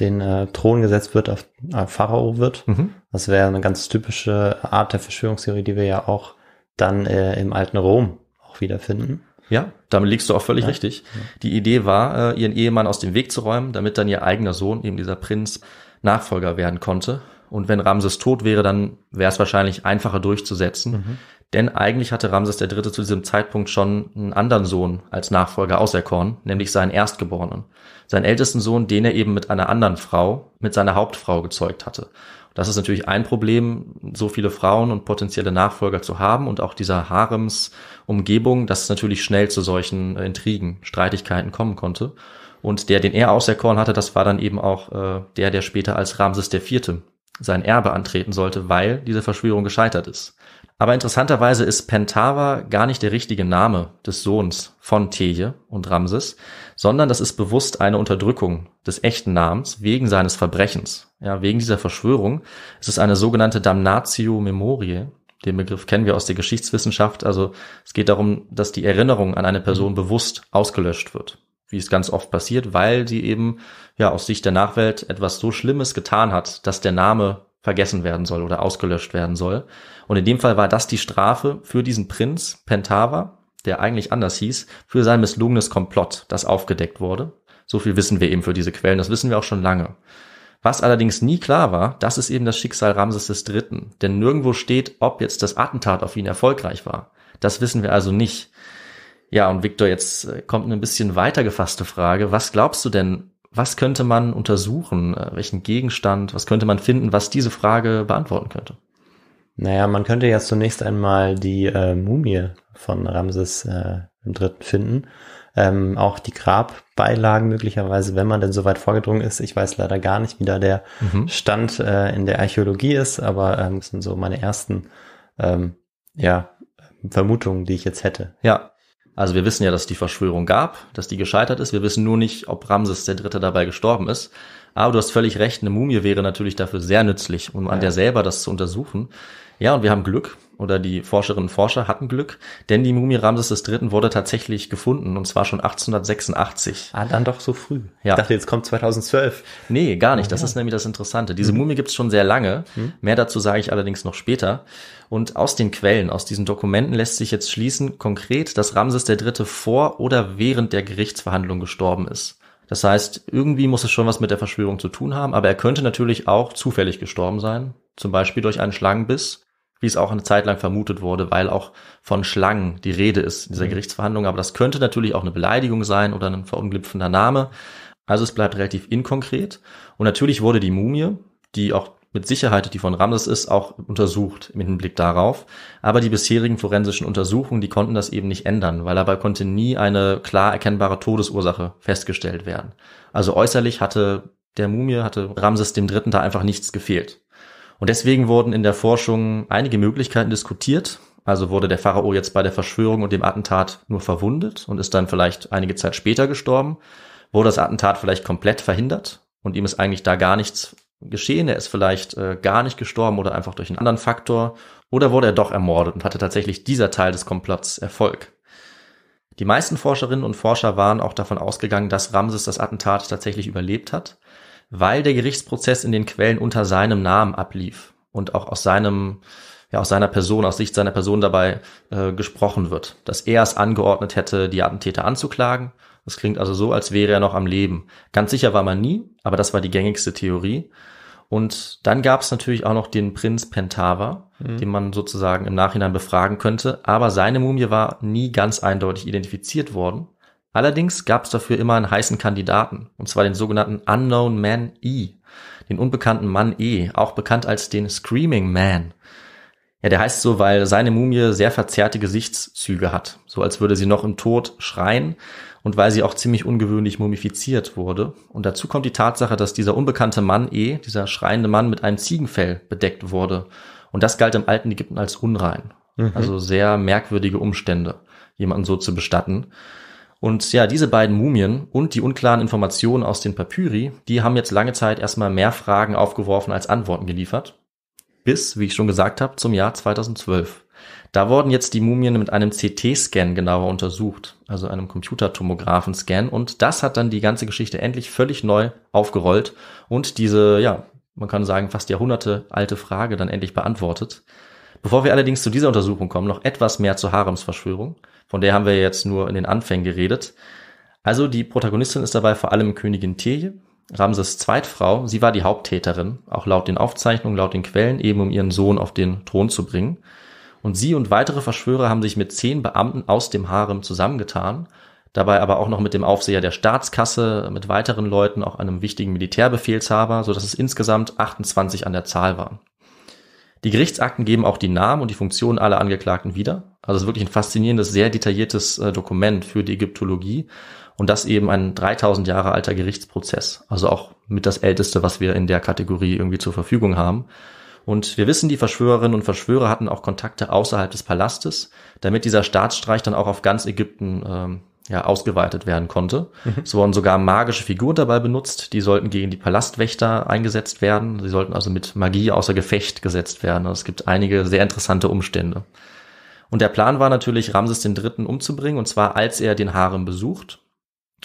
den Thron gesetzt wird, auf Pharao wird. Mhm. Das wäre eine ganz typische Art der Verschwörungstheorie, die wir ja auch dann im alten Rom auch wiederfinden. Ja, damit liegst du auch völlig ja. richtig. Die Idee war, äh, ihren Ehemann aus dem Weg zu räumen, damit dann ihr eigener Sohn, eben dieser Prinz, Nachfolger werden konnte. Und wenn Ramses tot wäre, dann wäre es wahrscheinlich einfacher durchzusetzen. Mhm. Denn eigentlich hatte Ramses III. zu diesem Zeitpunkt schon einen anderen Sohn als Nachfolger auserkoren, nämlich seinen Erstgeborenen. Seinen ältesten Sohn, den er eben mit einer anderen Frau, mit seiner Hauptfrau gezeugt hatte. Das ist natürlich ein Problem, so viele Frauen und potenzielle Nachfolger zu haben und auch dieser Haremsumgebung, dass es natürlich schnell zu solchen äh, Intrigen, Streitigkeiten kommen konnte. Und der, den er auserkoren hatte, das war dann eben auch äh, der, der später als Ramses IV. sein Erbe antreten sollte, weil diese Verschwörung gescheitert ist. Aber interessanterweise ist Pentava gar nicht der richtige Name des Sohns von Teje und Ramses, sondern das ist bewusst eine Unterdrückung des echten Namens wegen seines Verbrechens, ja, wegen dieser Verschwörung. Es ist eine sogenannte Damnatio Memoriae. Den Begriff kennen wir aus der Geschichtswissenschaft. Also es geht darum, dass die Erinnerung an eine Person bewusst ausgelöscht wird, wie es ganz oft passiert, weil sie eben ja aus Sicht der Nachwelt etwas so Schlimmes getan hat, dass der Name vergessen werden soll oder ausgelöscht werden soll. Und in dem Fall war das die Strafe für diesen Prinz Pentava, der eigentlich anders hieß, für sein misslungenes Komplott, das aufgedeckt wurde. So viel wissen wir eben für diese Quellen, das wissen wir auch schon lange. Was allerdings nie klar war, das ist eben das Schicksal Ramses III., denn nirgendwo steht, ob jetzt das Attentat auf ihn erfolgreich war. Das wissen wir also nicht. Ja, und Victor, jetzt äh, kommt eine ein bisschen weiter gefasste Frage. Was glaubst du denn, was könnte man untersuchen? Äh, welchen Gegenstand? Was könnte man finden, was diese Frage beantworten könnte? Naja, man könnte ja zunächst einmal die äh, Mumie von Ramses äh, im Dritten finden. Ähm, auch die Grabbeilagen möglicherweise, wenn man denn so weit vorgedrungen ist. Ich weiß leider gar nicht, wie da der mhm. Stand äh, in der Archäologie ist, aber ähm, das sind so meine ersten ähm, ja, Vermutungen, die ich jetzt hätte. Ja, also wir wissen ja, dass die Verschwörung gab, dass die gescheitert ist. Wir wissen nur nicht, ob Ramses der Dritte dabei gestorben ist. Aber du hast völlig recht, eine Mumie wäre natürlich dafür sehr nützlich, um ja. an der selber das zu untersuchen. Ja, und wir haben Glück, oder die Forscherinnen und Forscher hatten Glück, denn die Mumie Ramses III. wurde tatsächlich gefunden und zwar schon 1886. Ah, dann doch so früh. Ja. Ich dachte, jetzt kommt 2012. Nee, gar nicht. Das ja. ist nämlich das Interessante. Diese mhm. Mumie gibt's schon sehr lange. Mhm. Mehr dazu sage ich allerdings noch später. Und aus den Quellen, aus diesen Dokumenten lässt sich jetzt schließen, konkret, dass Ramses III. vor oder während der Gerichtsverhandlung gestorben ist. Das heißt, irgendwie muss es schon was mit der Verschwörung zu tun haben, aber er könnte natürlich auch zufällig gestorben sein, zum Beispiel durch einen Schlangenbiss wie es auch eine Zeit lang vermutet wurde, weil auch von Schlangen die Rede ist in dieser mhm. Gerichtsverhandlung. Aber das könnte natürlich auch eine Beleidigung sein oder ein verunglimpfender Name. Also es bleibt relativ inkonkret. Und natürlich wurde die Mumie, die auch mit Sicherheit die von Ramses ist, auch untersucht im Hinblick darauf. Aber die bisherigen forensischen Untersuchungen, die konnten das eben nicht ändern, weil dabei konnte nie eine klar erkennbare Todesursache festgestellt werden. Also äußerlich hatte der Mumie, hatte Ramses dem Dritten da einfach nichts gefehlt. Und deswegen wurden in der Forschung einige Möglichkeiten diskutiert. Also wurde der Pharao jetzt bei der Verschwörung und dem Attentat nur verwundet und ist dann vielleicht einige Zeit später gestorben? Wurde das Attentat vielleicht komplett verhindert und ihm ist eigentlich da gar nichts geschehen? Er ist vielleicht äh, gar nicht gestorben oder einfach durch einen anderen Faktor? Oder wurde er doch ermordet und hatte tatsächlich dieser Teil des Komplotts Erfolg? Die meisten Forscherinnen und Forscher waren auch davon ausgegangen, dass Ramses das Attentat tatsächlich überlebt hat weil der Gerichtsprozess in den Quellen unter seinem Namen ablief und auch aus seinem ja aus seiner Person, aus Sicht seiner Person dabei äh, gesprochen wird, dass er es angeordnet hätte, die Attentäter anzuklagen. Das klingt also so, als wäre er noch am Leben. Ganz sicher war man nie, aber das war die gängigste Theorie. Und dann gab es natürlich auch noch den Prinz Pentava, mhm. den man sozusagen im Nachhinein befragen könnte, aber seine Mumie war nie ganz eindeutig identifiziert worden. Allerdings gab es dafür immer einen heißen Kandidaten, und zwar den sogenannten Unknown Man E, den unbekannten Mann E, auch bekannt als den Screaming Man. Ja, der heißt so, weil seine Mumie sehr verzerrte Gesichtszüge hat, so als würde sie noch im Tod schreien und weil sie auch ziemlich ungewöhnlich mumifiziert wurde. Und dazu kommt die Tatsache, dass dieser unbekannte Mann E, dieser schreiende Mann, mit einem Ziegenfell bedeckt wurde. Und das galt im alten Ägypten als unrein. Mhm. Also sehr merkwürdige Umstände, jemanden so zu bestatten. Und ja, diese beiden Mumien und die unklaren Informationen aus den Papyri, die haben jetzt lange Zeit erstmal mehr Fragen aufgeworfen als Antworten geliefert. Bis, wie ich schon gesagt habe, zum Jahr 2012. Da wurden jetzt die Mumien mit einem CT-Scan genauer untersucht, also einem Computertomographen-Scan. Und das hat dann die ganze Geschichte endlich völlig neu aufgerollt und diese, ja, man kann sagen, fast Jahrhunderte alte Frage dann endlich beantwortet. Bevor wir allerdings zu dieser Untersuchung kommen, noch etwas mehr zur Haremsverschwörung. Von der haben wir jetzt nur in den Anfängen geredet. Also die Protagonistin ist dabei vor allem Königin Tirje, Ramses Zweitfrau. Sie war die Haupttäterin, auch laut den Aufzeichnungen, laut den Quellen, eben um ihren Sohn auf den Thron zu bringen. Und sie und weitere Verschwörer haben sich mit zehn Beamten aus dem Harem zusammengetan, dabei aber auch noch mit dem Aufseher der Staatskasse, mit weiteren Leuten, auch einem wichtigen Militärbefehlshaber, sodass es insgesamt 28 an der Zahl waren. Die Gerichtsakten geben auch die Namen und die Funktionen aller Angeklagten wieder. Also es ist wirklich ein faszinierendes, sehr detailliertes äh, Dokument für die Ägyptologie und das eben ein 3000 Jahre alter Gerichtsprozess. Also auch mit das älteste, was wir in der Kategorie irgendwie zur Verfügung haben. Und wir wissen, die Verschwörerinnen und Verschwörer hatten auch Kontakte außerhalb des Palastes, damit dieser Staatsstreich dann auch auf ganz Ägypten ähm, ja, ausgeweitet werden konnte. Mhm. Es wurden sogar magische Figuren dabei benutzt, die sollten gegen die Palastwächter eingesetzt werden. Sie sollten also mit Magie außer Gefecht gesetzt werden. Also es gibt einige sehr interessante Umstände. Und der Plan war natürlich, Ramses III. umzubringen, und zwar als er den Harem besucht,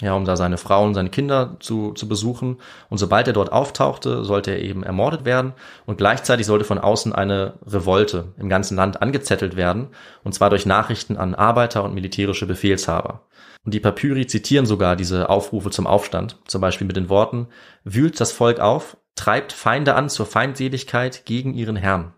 ja, um da seine Frauen, seine Kinder zu, zu besuchen. Und sobald er dort auftauchte, sollte er eben ermordet werden. Und gleichzeitig sollte von außen eine Revolte im ganzen Land angezettelt werden, und zwar durch Nachrichten an Arbeiter und militärische Befehlshaber. Und die Papyri zitieren sogar diese Aufrufe zum Aufstand, zum Beispiel mit den Worten, wühlt das Volk auf, treibt Feinde an zur Feindseligkeit gegen ihren Herrn.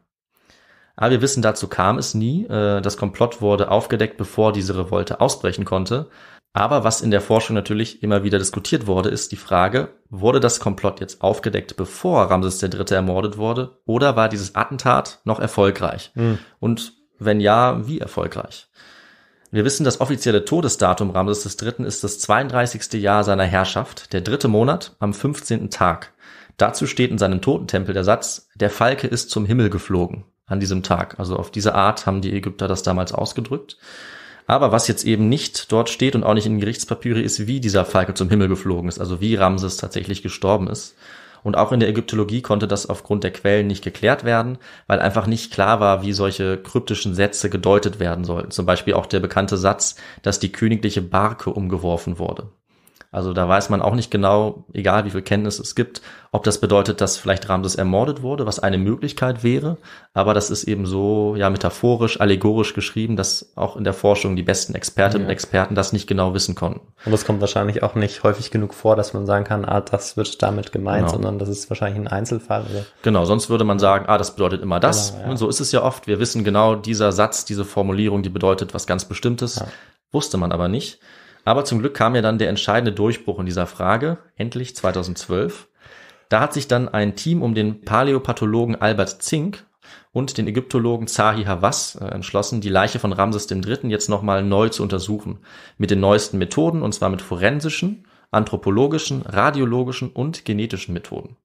Aber wir wissen, dazu kam es nie. Äh, das Komplott wurde aufgedeckt, bevor diese Revolte ausbrechen konnte. Aber was in der Forschung natürlich immer wieder diskutiert wurde, ist die Frage, wurde das Komplott jetzt aufgedeckt, bevor Ramses III. ermordet wurde, oder war dieses Attentat noch erfolgreich? Mhm. Und wenn ja, wie erfolgreich? Wir wissen, das offizielle Todesdatum Ramses III. ist das 32. Jahr seiner Herrschaft, der dritte Monat am 15. Tag. Dazu steht in seinem Totentempel der Satz, der Falke ist zum Himmel geflogen an diesem Tag. Also auf diese Art haben die Ägypter das damals ausgedrückt. Aber was jetzt eben nicht dort steht und auch nicht in Gerichtspapiere ist, wie dieser Falke zum Himmel geflogen ist, also wie Ramses tatsächlich gestorben ist. Und auch in der Ägyptologie konnte das aufgrund der Quellen nicht geklärt werden, weil einfach nicht klar war, wie solche kryptischen Sätze gedeutet werden sollten. Zum Beispiel auch der bekannte Satz, dass die königliche Barke umgeworfen wurde. Also da weiß man auch nicht genau, egal wie viel Kenntnis es gibt, ob das bedeutet, dass vielleicht Ramses ermordet wurde, was eine Möglichkeit wäre. Aber das ist eben so ja metaphorisch, allegorisch geschrieben, dass auch in der Forschung die besten Expertinnen ja. und Experten das nicht genau wissen konnten. Und das kommt wahrscheinlich auch nicht häufig genug vor, dass man sagen kann, ah, das wird damit gemeint, genau. sondern das ist wahrscheinlich ein Einzelfall. Oder? Also genau, sonst würde man sagen, ah, das bedeutet immer das. Genau, ja. Und so ist es ja oft. Wir wissen genau, dieser Satz, diese Formulierung, die bedeutet was ganz Bestimmtes. Ja. Wusste man aber nicht. Aber zum Glück kam ja dann der entscheidende Durchbruch in dieser Frage, endlich 2012. Da hat sich dann ein Team um den Paläopathologen Albert Zink und den Ägyptologen Zahi Hawass äh, entschlossen, die Leiche von Ramses III. jetzt nochmal neu zu untersuchen. Mit den neuesten Methoden, und zwar mit forensischen, anthropologischen, radiologischen und genetischen Methoden.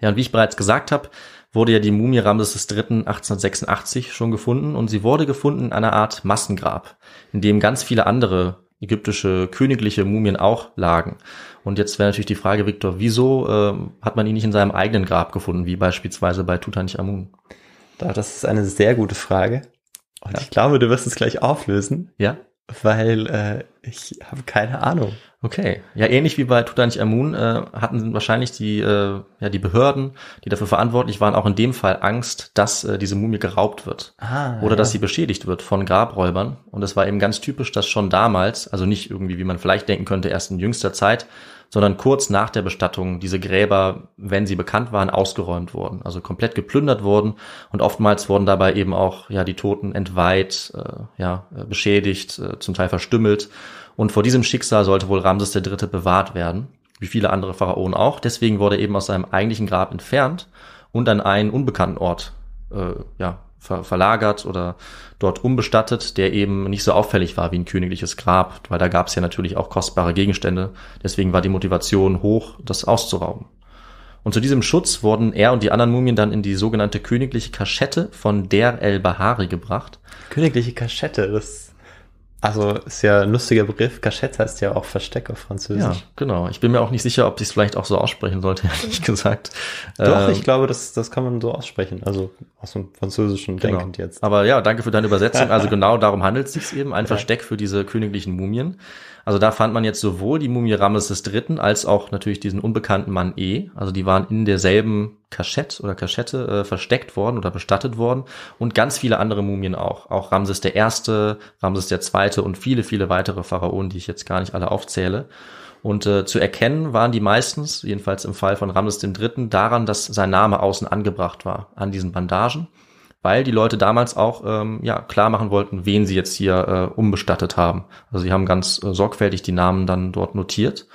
Ja, und wie ich bereits gesagt habe, wurde ja die Mumie Ramses III. 1886 schon gefunden und sie wurde gefunden in einer Art Massengrab, in dem ganz viele andere ägyptische königliche Mumien auch lagen. Und jetzt wäre natürlich die Frage, Viktor, wieso äh, hat man ihn nicht in seinem eigenen Grab gefunden, wie beispielsweise bei Tutanchamun? Das ist eine sehr gute Frage. Und ja. ich glaube, du wirst es gleich auflösen. Ja. Weil äh, ich habe keine Ahnung. Okay, ja ähnlich wie bei Tutanchamun äh, hatten wahrscheinlich die, äh, ja, die Behörden, die dafür verantwortlich waren, auch in dem Fall Angst, dass äh, diese Mumie geraubt wird ah, oder ja. dass sie beschädigt wird von Grabräubern. Und es war eben ganz typisch, dass schon damals, also nicht irgendwie, wie man vielleicht denken könnte, erst in jüngster Zeit, sondern kurz nach der Bestattung diese Gräber, wenn sie bekannt waren, ausgeräumt wurden, also komplett geplündert wurden und oftmals wurden dabei eben auch ja die Toten entweiht, äh, ja äh, beschädigt, äh, zum Teil verstümmelt und vor diesem Schicksal sollte wohl Ramses III. bewahrt werden, wie viele andere Pharaonen auch. Deswegen wurde er eben aus seinem eigentlichen Grab entfernt und an einen unbekannten Ort äh, ja, ver verlagert oder dort umbestattet, der eben nicht so auffällig war wie ein königliches Grab, weil da gab es ja natürlich auch kostbare Gegenstände. Deswegen war die Motivation hoch, das auszurauben. Und zu diesem Schutz wurden er und die anderen Mumien dann in die sogenannte königliche Kaschette von Der el-Bahari gebracht. Königliche Kaschette, das also ist ja ein lustiger Begriff. Cachette heißt ja auch Versteck auf Französisch. Ja, genau. Ich bin mir auch nicht sicher, ob ich es vielleicht auch so aussprechen sollte, ehrlich gesagt. Doch, ähm, ich glaube, das, das kann man so aussprechen. Also aus dem Französischen genau. denkend jetzt. Aber ja, danke für deine Übersetzung. Also genau darum handelt es sich eben. Ein Versteck für diese königlichen Mumien. Also da fand man jetzt sowohl die Mumie Rammes des Dritten als auch natürlich diesen unbekannten Mann E. Also die waren in derselben Kaschett oder Kaschette äh, versteckt worden oder bestattet worden und ganz viele andere Mumien auch. Auch Ramses der Erste, Ramses der Zweite und viele, viele weitere Pharaonen, die ich jetzt gar nicht alle aufzähle. Und äh, zu erkennen waren die meistens, jedenfalls im Fall von Ramses III., daran, dass sein Name außen angebracht war, an diesen Bandagen weil die Leute damals auch ähm, ja, klar machen wollten, wen sie jetzt hier äh, umbestattet haben. Also sie haben ganz äh, sorgfältig die Namen dann dort notiert.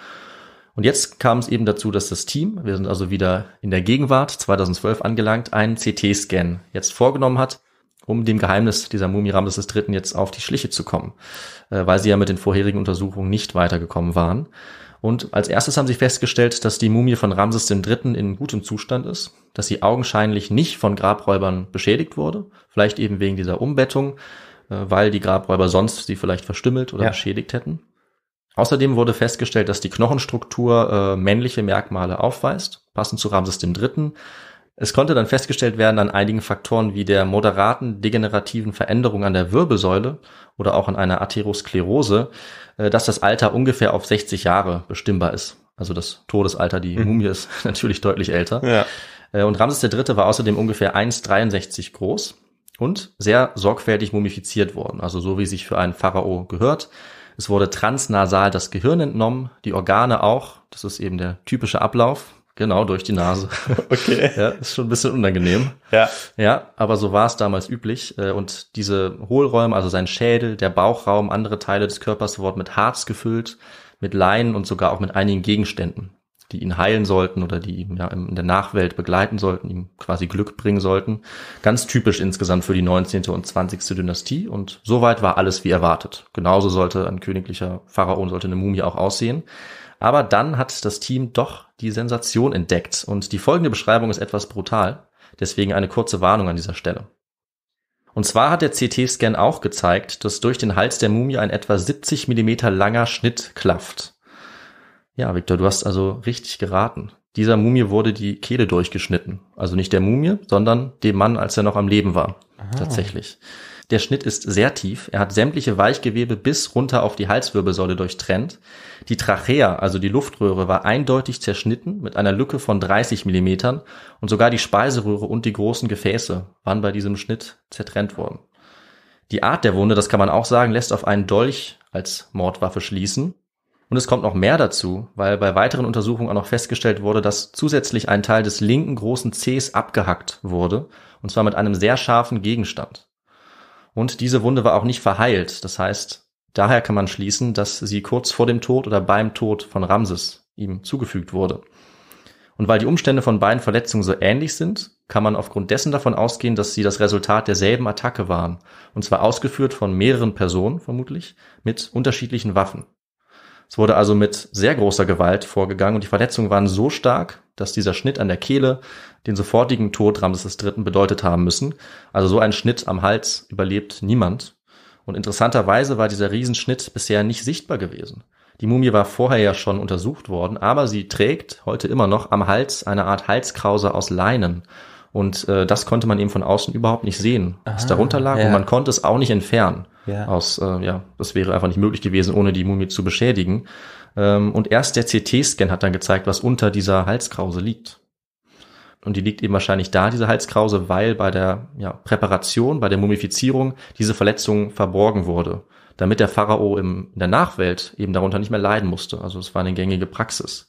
Und jetzt kam es eben dazu, dass das Team, wir sind also wieder in der Gegenwart, 2012 angelangt, einen CT-Scan jetzt vorgenommen hat, um dem Geheimnis dieser Mumie Ramses III. jetzt auf die Schliche zu kommen, äh, weil sie ja mit den vorherigen Untersuchungen nicht weitergekommen waren. Und als erstes haben sie festgestellt, dass die Mumie von Ramses III. in gutem Zustand ist, dass sie augenscheinlich nicht von Grabräubern beschädigt wurde, vielleicht eben wegen dieser Umbettung, äh, weil die Grabräuber sonst sie vielleicht verstümmelt oder ja. beschädigt hätten. Außerdem wurde festgestellt, dass die Knochenstruktur äh, männliche Merkmale aufweist, passend zu Ramses III. Es konnte dann festgestellt werden an einigen Faktoren wie der moderaten degenerativen Veränderung an der Wirbelsäule oder auch an einer Atherosklerose, äh, dass das Alter ungefähr auf 60 Jahre bestimmbar ist. Also das Todesalter, die mhm. Mumie ist natürlich deutlich älter. Ja. Äh, und Ramses III. war außerdem ungefähr 1,63 groß und sehr sorgfältig mumifiziert worden, also so wie sich für einen Pharao gehört. Es wurde transnasal das Gehirn entnommen, die Organe auch, das ist eben der typische Ablauf, Genau, durch die Nase. Okay. ja, ist schon ein bisschen unangenehm. Ja. Ja, aber so war es damals üblich. Äh, und diese Hohlräume, also sein Schädel, der Bauchraum, andere Teile des Körpers wurden mit Harz gefüllt, mit Leinen und sogar auch mit einigen Gegenständen, die ihn heilen sollten oder die ihn ja in der Nachwelt begleiten sollten, ihm quasi Glück bringen sollten. Ganz typisch insgesamt für die 19. und 20. Dynastie. Und soweit war alles wie erwartet. Genauso sollte ein königlicher Pharaon, sollte eine Mumie auch aussehen. Aber dann hat das Team doch die Sensation entdeckt. Und die folgende Beschreibung ist etwas brutal. Deswegen eine kurze Warnung an dieser Stelle. Und zwar hat der CT-Scan auch gezeigt, dass durch den Hals der Mumie ein etwa 70 Millimeter langer Schnitt klafft. Ja, Victor, du hast also richtig geraten. Dieser Mumie wurde die Kehle durchgeschnitten. Also nicht der Mumie, sondern dem Mann, als er noch am Leben war. Aha. Tatsächlich. Der Schnitt ist sehr tief. Er hat sämtliche Weichgewebe bis runter auf die Halswirbelsäule durchtrennt. Die Trachea, also die Luftröhre, war eindeutig zerschnitten mit einer Lücke von 30 Millimetern und sogar die Speiseröhre und die großen Gefäße waren bei diesem Schnitt zertrennt worden. Die Art der Wunde, das kann man auch sagen, lässt auf einen Dolch als Mordwaffe schließen. Und es kommt noch mehr dazu, weil bei weiteren Untersuchungen auch noch festgestellt wurde, dass zusätzlich ein Teil des linken großen Cs abgehackt wurde, und zwar mit einem sehr scharfen Gegenstand. Und diese Wunde war auch nicht verheilt. Das heißt, daher kann man schließen, dass sie kurz vor dem Tod oder beim Tod von Ramses ihm zugefügt wurde. Und weil die Umstände von beiden Verletzungen so ähnlich sind, kann man aufgrund dessen davon ausgehen, dass sie das Resultat derselben Attacke waren. Und zwar ausgeführt von mehreren Personen, vermutlich, mit unterschiedlichen Waffen. Es wurde also mit sehr großer Gewalt vorgegangen und die Verletzungen waren so stark, dass dieser Schnitt an der Kehle den sofortigen Tod Ramses III. bedeutet haben müssen. Also so ein Schnitt am Hals überlebt niemand. Und interessanterweise war dieser Riesenschnitt bisher nicht sichtbar gewesen. Die Mumie war vorher ja schon untersucht worden, aber sie trägt heute immer noch am Hals eine Art Halskrause aus Leinen. Und äh, das konnte man eben von außen überhaupt nicht sehen, was Aha, darunter lag. Ja. Und man konnte es auch nicht entfernen. Ja. Aus, äh, ja, das wäre einfach nicht möglich gewesen, ohne die Mumie zu beschädigen. Ähm, und erst der CT-Scan hat dann gezeigt, was unter dieser Halskrause liegt. Und die liegt eben wahrscheinlich da, diese Halskrause, weil bei der ja, Präparation, bei der Mumifizierung diese Verletzung verborgen wurde, damit der Pharao im, in der Nachwelt eben darunter nicht mehr leiden musste. Also es war eine gängige Praxis.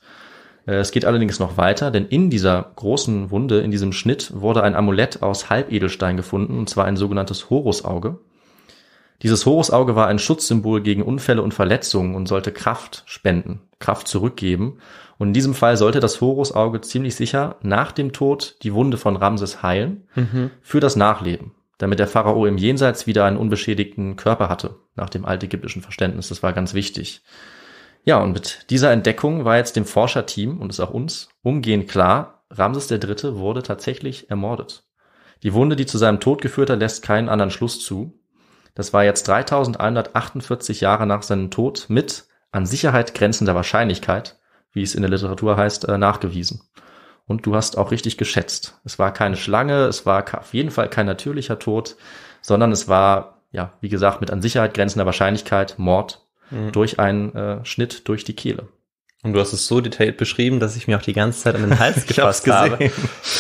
Äh, es geht allerdings noch weiter, denn in dieser großen Wunde, in diesem Schnitt, wurde ein Amulett aus Halbedelstein gefunden, und zwar ein sogenanntes Horusauge. Dieses Horusauge war ein Schutzsymbol gegen Unfälle und Verletzungen und sollte Kraft spenden, Kraft zurückgeben. Und in diesem Fall sollte das Horusauge ziemlich sicher nach dem Tod die Wunde von Ramses heilen mhm. für das Nachleben, damit der Pharao im Jenseits wieder einen unbeschädigten Körper hatte, nach dem altägyptischen Verständnis. Das war ganz wichtig. Ja, und mit dieser Entdeckung war jetzt dem Forscherteam und ist auch uns umgehend klar, Ramses III. wurde tatsächlich ermordet. Die Wunde, die zu seinem Tod geführt hat, lässt keinen anderen Schluss zu. Das war jetzt 3148 Jahre nach seinem Tod mit an Sicherheit grenzender Wahrscheinlichkeit, wie es in der Literatur heißt, äh, nachgewiesen. Und du hast auch richtig geschätzt. Es war keine Schlange, es war auf jeden Fall kein natürlicher Tod, sondern es war, ja, wie gesagt, mit an Sicherheit grenzender Wahrscheinlichkeit Mord mhm. durch einen äh, Schnitt durch die Kehle. Und du hast es so detailliert beschrieben, dass ich mir auch die ganze Zeit an den Hals gefasst habe.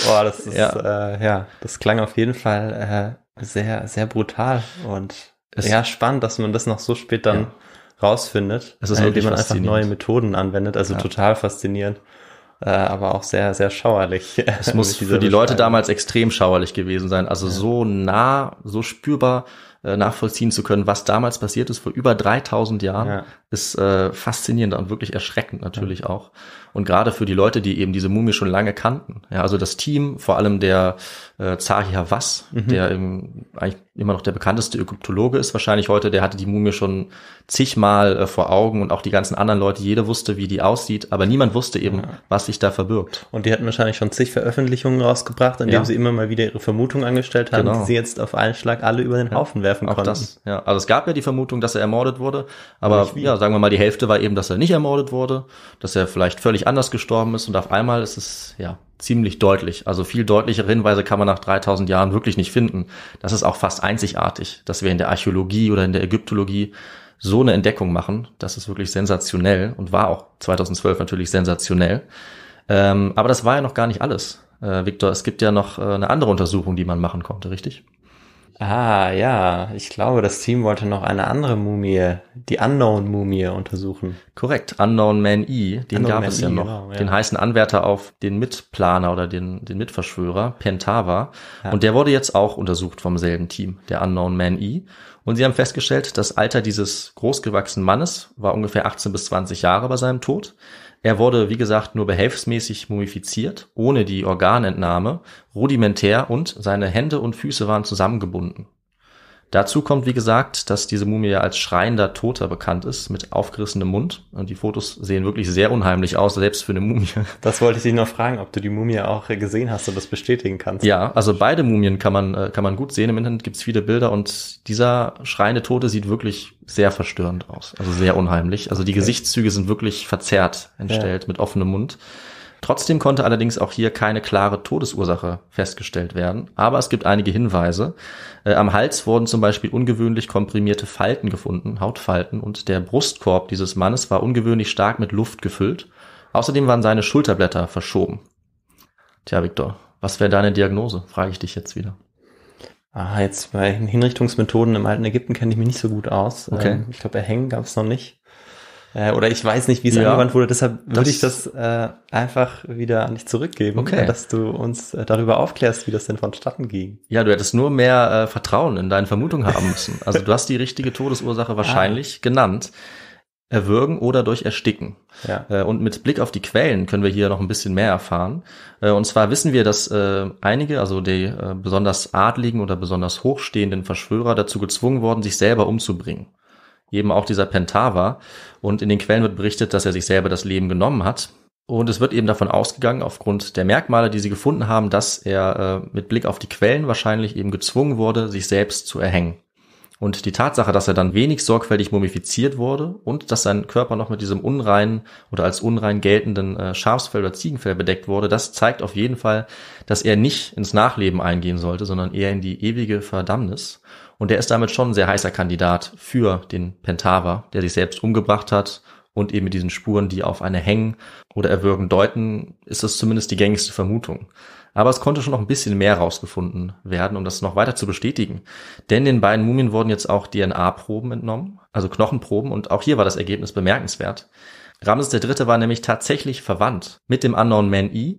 Boah, das ist, ja. Äh, ja, das klang auf jeden Fall äh, sehr, sehr brutal und es ja, spannend, dass man das noch so spät dann ja. rausfindet, es ist äh, indem man einfach neue Methoden anwendet. Also ja. total faszinierend, äh, aber auch sehr, sehr schauerlich. Es muss für die Leute damals extrem schauerlich gewesen sein. Also so nah, so spürbar äh, nachvollziehen zu können, was damals passiert ist vor über 3000 Jahren, ja. ist äh, faszinierend und wirklich erschreckend natürlich ja. auch. Und gerade für die Leute, die eben diese Mumie schon lange kannten. Ja, also das Team, vor allem der äh, Zahi Hawass, mhm. der eben eigentlich immer noch der bekannteste Ägyptologe ist wahrscheinlich heute, der hatte die Mumie schon zigmal äh, vor Augen und auch die ganzen anderen Leute, jeder wusste, wie die aussieht, aber niemand wusste eben, ja. was sich da verbirgt. Und die hatten wahrscheinlich schon zig Veröffentlichungen rausgebracht, indem ja. sie immer mal wieder ihre Vermutung angestellt haben, genau. die sie jetzt auf einen Schlag alle über den Haufen werden werfen auch konnten. Das. Ja, also es gab ja die Vermutung, dass er ermordet wurde, aber ja, sagen wir mal, die Hälfte war eben, dass er nicht ermordet wurde, dass er vielleicht völlig anders gestorben ist und auf einmal ist es ja ziemlich deutlich. Also viel deutlichere Hinweise kann man nach 3000 Jahren wirklich nicht finden. Das ist auch fast einzigartig, dass wir in der Archäologie oder in der Ägyptologie so eine Entdeckung machen. Das ist wirklich sensationell und war auch 2012 natürlich sensationell. Ähm, aber das war ja noch gar nicht alles. Äh, Victor, es gibt ja noch äh, eine andere Untersuchung, die man machen konnte, richtig? Ah, ja. Ich glaube, das Team wollte noch eine andere Mumie, die Unknown-Mumie untersuchen. Korrekt. Unknown Man E, den Unknown gab Man es e, ja noch. Genau, ja. Den heißen Anwärter auf den Mitplaner oder den, den Mitverschwörer, Pentava. Ja. Und der wurde jetzt auch untersucht vom selben Team, der Unknown Man E. Und sie haben festgestellt, das Alter dieses großgewachsenen Mannes war ungefähr 18 bis 20 Jahre bei seinem Tod. Er wurde, wie gesagt, nur behelfsmäßig mumifiziert, ohne die Organentnahme, rudimentär und seine Hände und Füße waren zusammengebunden. Dazu kommt, wie gesagt, dass diese Mumie ja als schreiender Toter bekannt ist, mit aufgerissenem Mund. Und die Fotos sehen wirklich sehr unheimlich aus, selbst für eine Mumie. Das wollte ich dich noch fragen, ob du die Mumie auch gesehen hast und das bestätigen kannst. Ja, also beide Mumien kann man, äh, kann man gut sehen. Im Internet gibt's viele Bilder und dieser schreiende Tote sieht wirklich sehr verstörend aus. Also sehr unheimlich. Also die okay. Gesichtszüge sind wirklich verzerrt entstellt ja. mit offenem Mund. Trotzdem konnte allerdings auch hier keine klare Todesursache festgestellt werden, aber es gibt einige Hinweise. Äh, am Hals wurden zum Beispiel ungewöhnlich komprimierte Falten gefunden, Hautfalten, und der Brustkorb dieses Mannes war ungewöhnlich stark mit Luft gefüllt. Außerdem waren seine Schulterblätter verschoben. Tja, Viktor, was wäre deine Diagnose? Frage ich dich jetzt wieder. Ah, jetzt bei Hinrichtungsmethoden im alten Ägypten kenne ich mich nicht so gut aus. Okay. Ähm, ich glaube, Erhängen gab es noch nicht. Äh, oder ich weiß nicht, wie es ja. angewandt wurde. Deshalb würde ich das äh, einfach wieder an dich zurückgeben, okay. dass du uns äh, darüber aufklärst, wie das denn vonstatten ging. Ja, du hättest nur mehr äh, Vertrauen in deine Vermutung haben müssen. Also du hast die richtige Todesursache ah. wahrscheinlich ah. genannt. Erwürgen oder durch Ersticken. Ja. Äh, und mit Blick auf die Quellen können wir hier noch ein bisschen mehr erfahren. Und zwar wissen wir, dass einige, also die besonders adligen oder besonders hochstehenden Verschwörer dazu gezwungen worden, sich selber umzubringen eben auch dieser Pentar Und in den Quellen wird berichtet, dass er sich selber das Leben genommen hat. Und es wird eben davon ausgegangen, aufgrund der Merkmale, die sie gefunden haben, dass er äh, mit Blick auf die Quellen wahrscheinlich eben gezwungen wurde, sich selbst zu erhängen. Und die Tatsache, dass er dann wenig sorgfältig mumifiziert wurde und dass sein Körper noch mit diesem unreinen oder als unrein geltenden äh, Schafsfell oder Ziegenfell bedeckt wurde, das zeigt auf jeden Fall, dass er nicht ins Nachleben eingehen sollte, sondern eher in die ewige Verdammnis. Und der ist damit schon ein sehr heißer Kandidat für den Pentava, der sich selbst umgebracht hat und eben mit diesen Spuren, die auf eine Hängen oder Erwürgen deuten, ist das zumindest die gängigste Vermutung. Aber es konnte schon noch ein bisschen mehr rausgefunden werden, um das noch weiter zu bestätigen. Denn den beiden Mumien wurden jetzt auch DNA-Proben entnommen, also Knochenproben, und auch hier war das Ergebnis bemerkenswert. Ramses III. war nämlich tatsächlich verwandt mit dem Unknown Man E,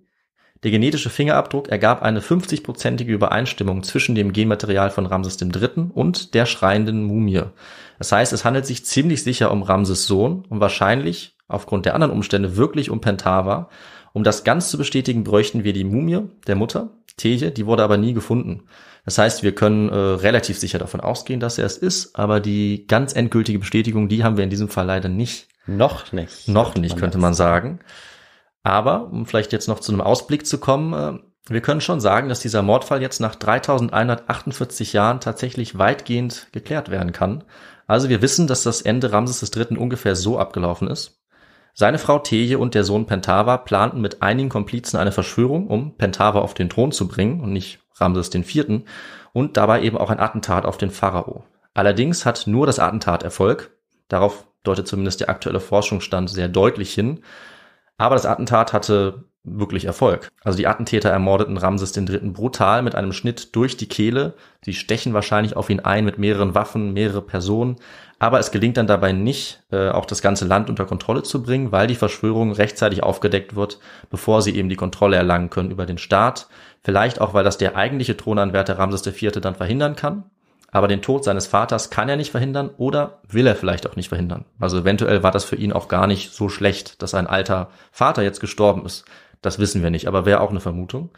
der genetische Fingerabdruck ergab eine 50-prozentige Übereinstimmung zwischen dem Genmaterial von Ramses III. und der schreienden Mumie. Das heißt, es handelt sich ziemlich sicher um Ramses Sohn und wahrscheinlich aufgrund der anderen Umstände wirklich um Pentava. Um das ganz zu bestätigen, bräuchten wir die Mumie der Mutter, Teje, die wurde aber nie gefunden. Das heißt, wir können äh, relativ sicher davon ausgehen, dass er es ist, aber die ganz endgültige Bestätigung, die haben wir in diesem Fall leider nicht. Noch nicht. Noch nicht, könnte man sagen. Sagen. Aber, um vielleicht jetzt noch zu einem Ausblick zu kommen, äh, wir können schon sagen, dass dieser Mordfall jetzt nach 3148 Jahren tatsächlich weitgehend geklärt werden kann. Also wir wissen, dass das Ende Ramses III. ungefähr so abgelaufen ist. Seine Frau Teje und der Sohn Pentava planten mit einigen Komplizen eine Verschwörung, um Pentava auf den Thron zu bringen und nicht Ramses IV. und dabei eben auch ein Attentat auf den Pharao. Allerdings hat nur das Attentat Erfolg. Darauf deutet zumindest der aktuelle Forschungsstand sehr deutlich hin. Aber das Attentat hatte wirklich Erfolg. Also die Attentäter ermordeten Ramses III. brutal mit einem Schnitt durch die Kehle. Sie stechen wahrscheinlich auf ihn ein mit mehreren Waffen, mehrere Personen. Aber es gelingt dann dabei nicht, äh, auch das ganze Land unter Kontrolle zu bringen, weil die Verschwörung rechtzeitig aufgedeckt wird, bevor sie eben die Kontrolle erlangen können über den Staat. Vielleicht auch, weil das der eigentliche Thronanwärter Ramses IV. dann verhindern kann aber den Tod seines Vaters kann er nicht verhindern oder will er vielleicht auch nicht verhindern. Also eventuell war das für ihn auch gar nicht so schlecht, dass ein alter Vater jetzt gestorben ist. Das wissen wir nicht, aber wäre auch eine Vermutung.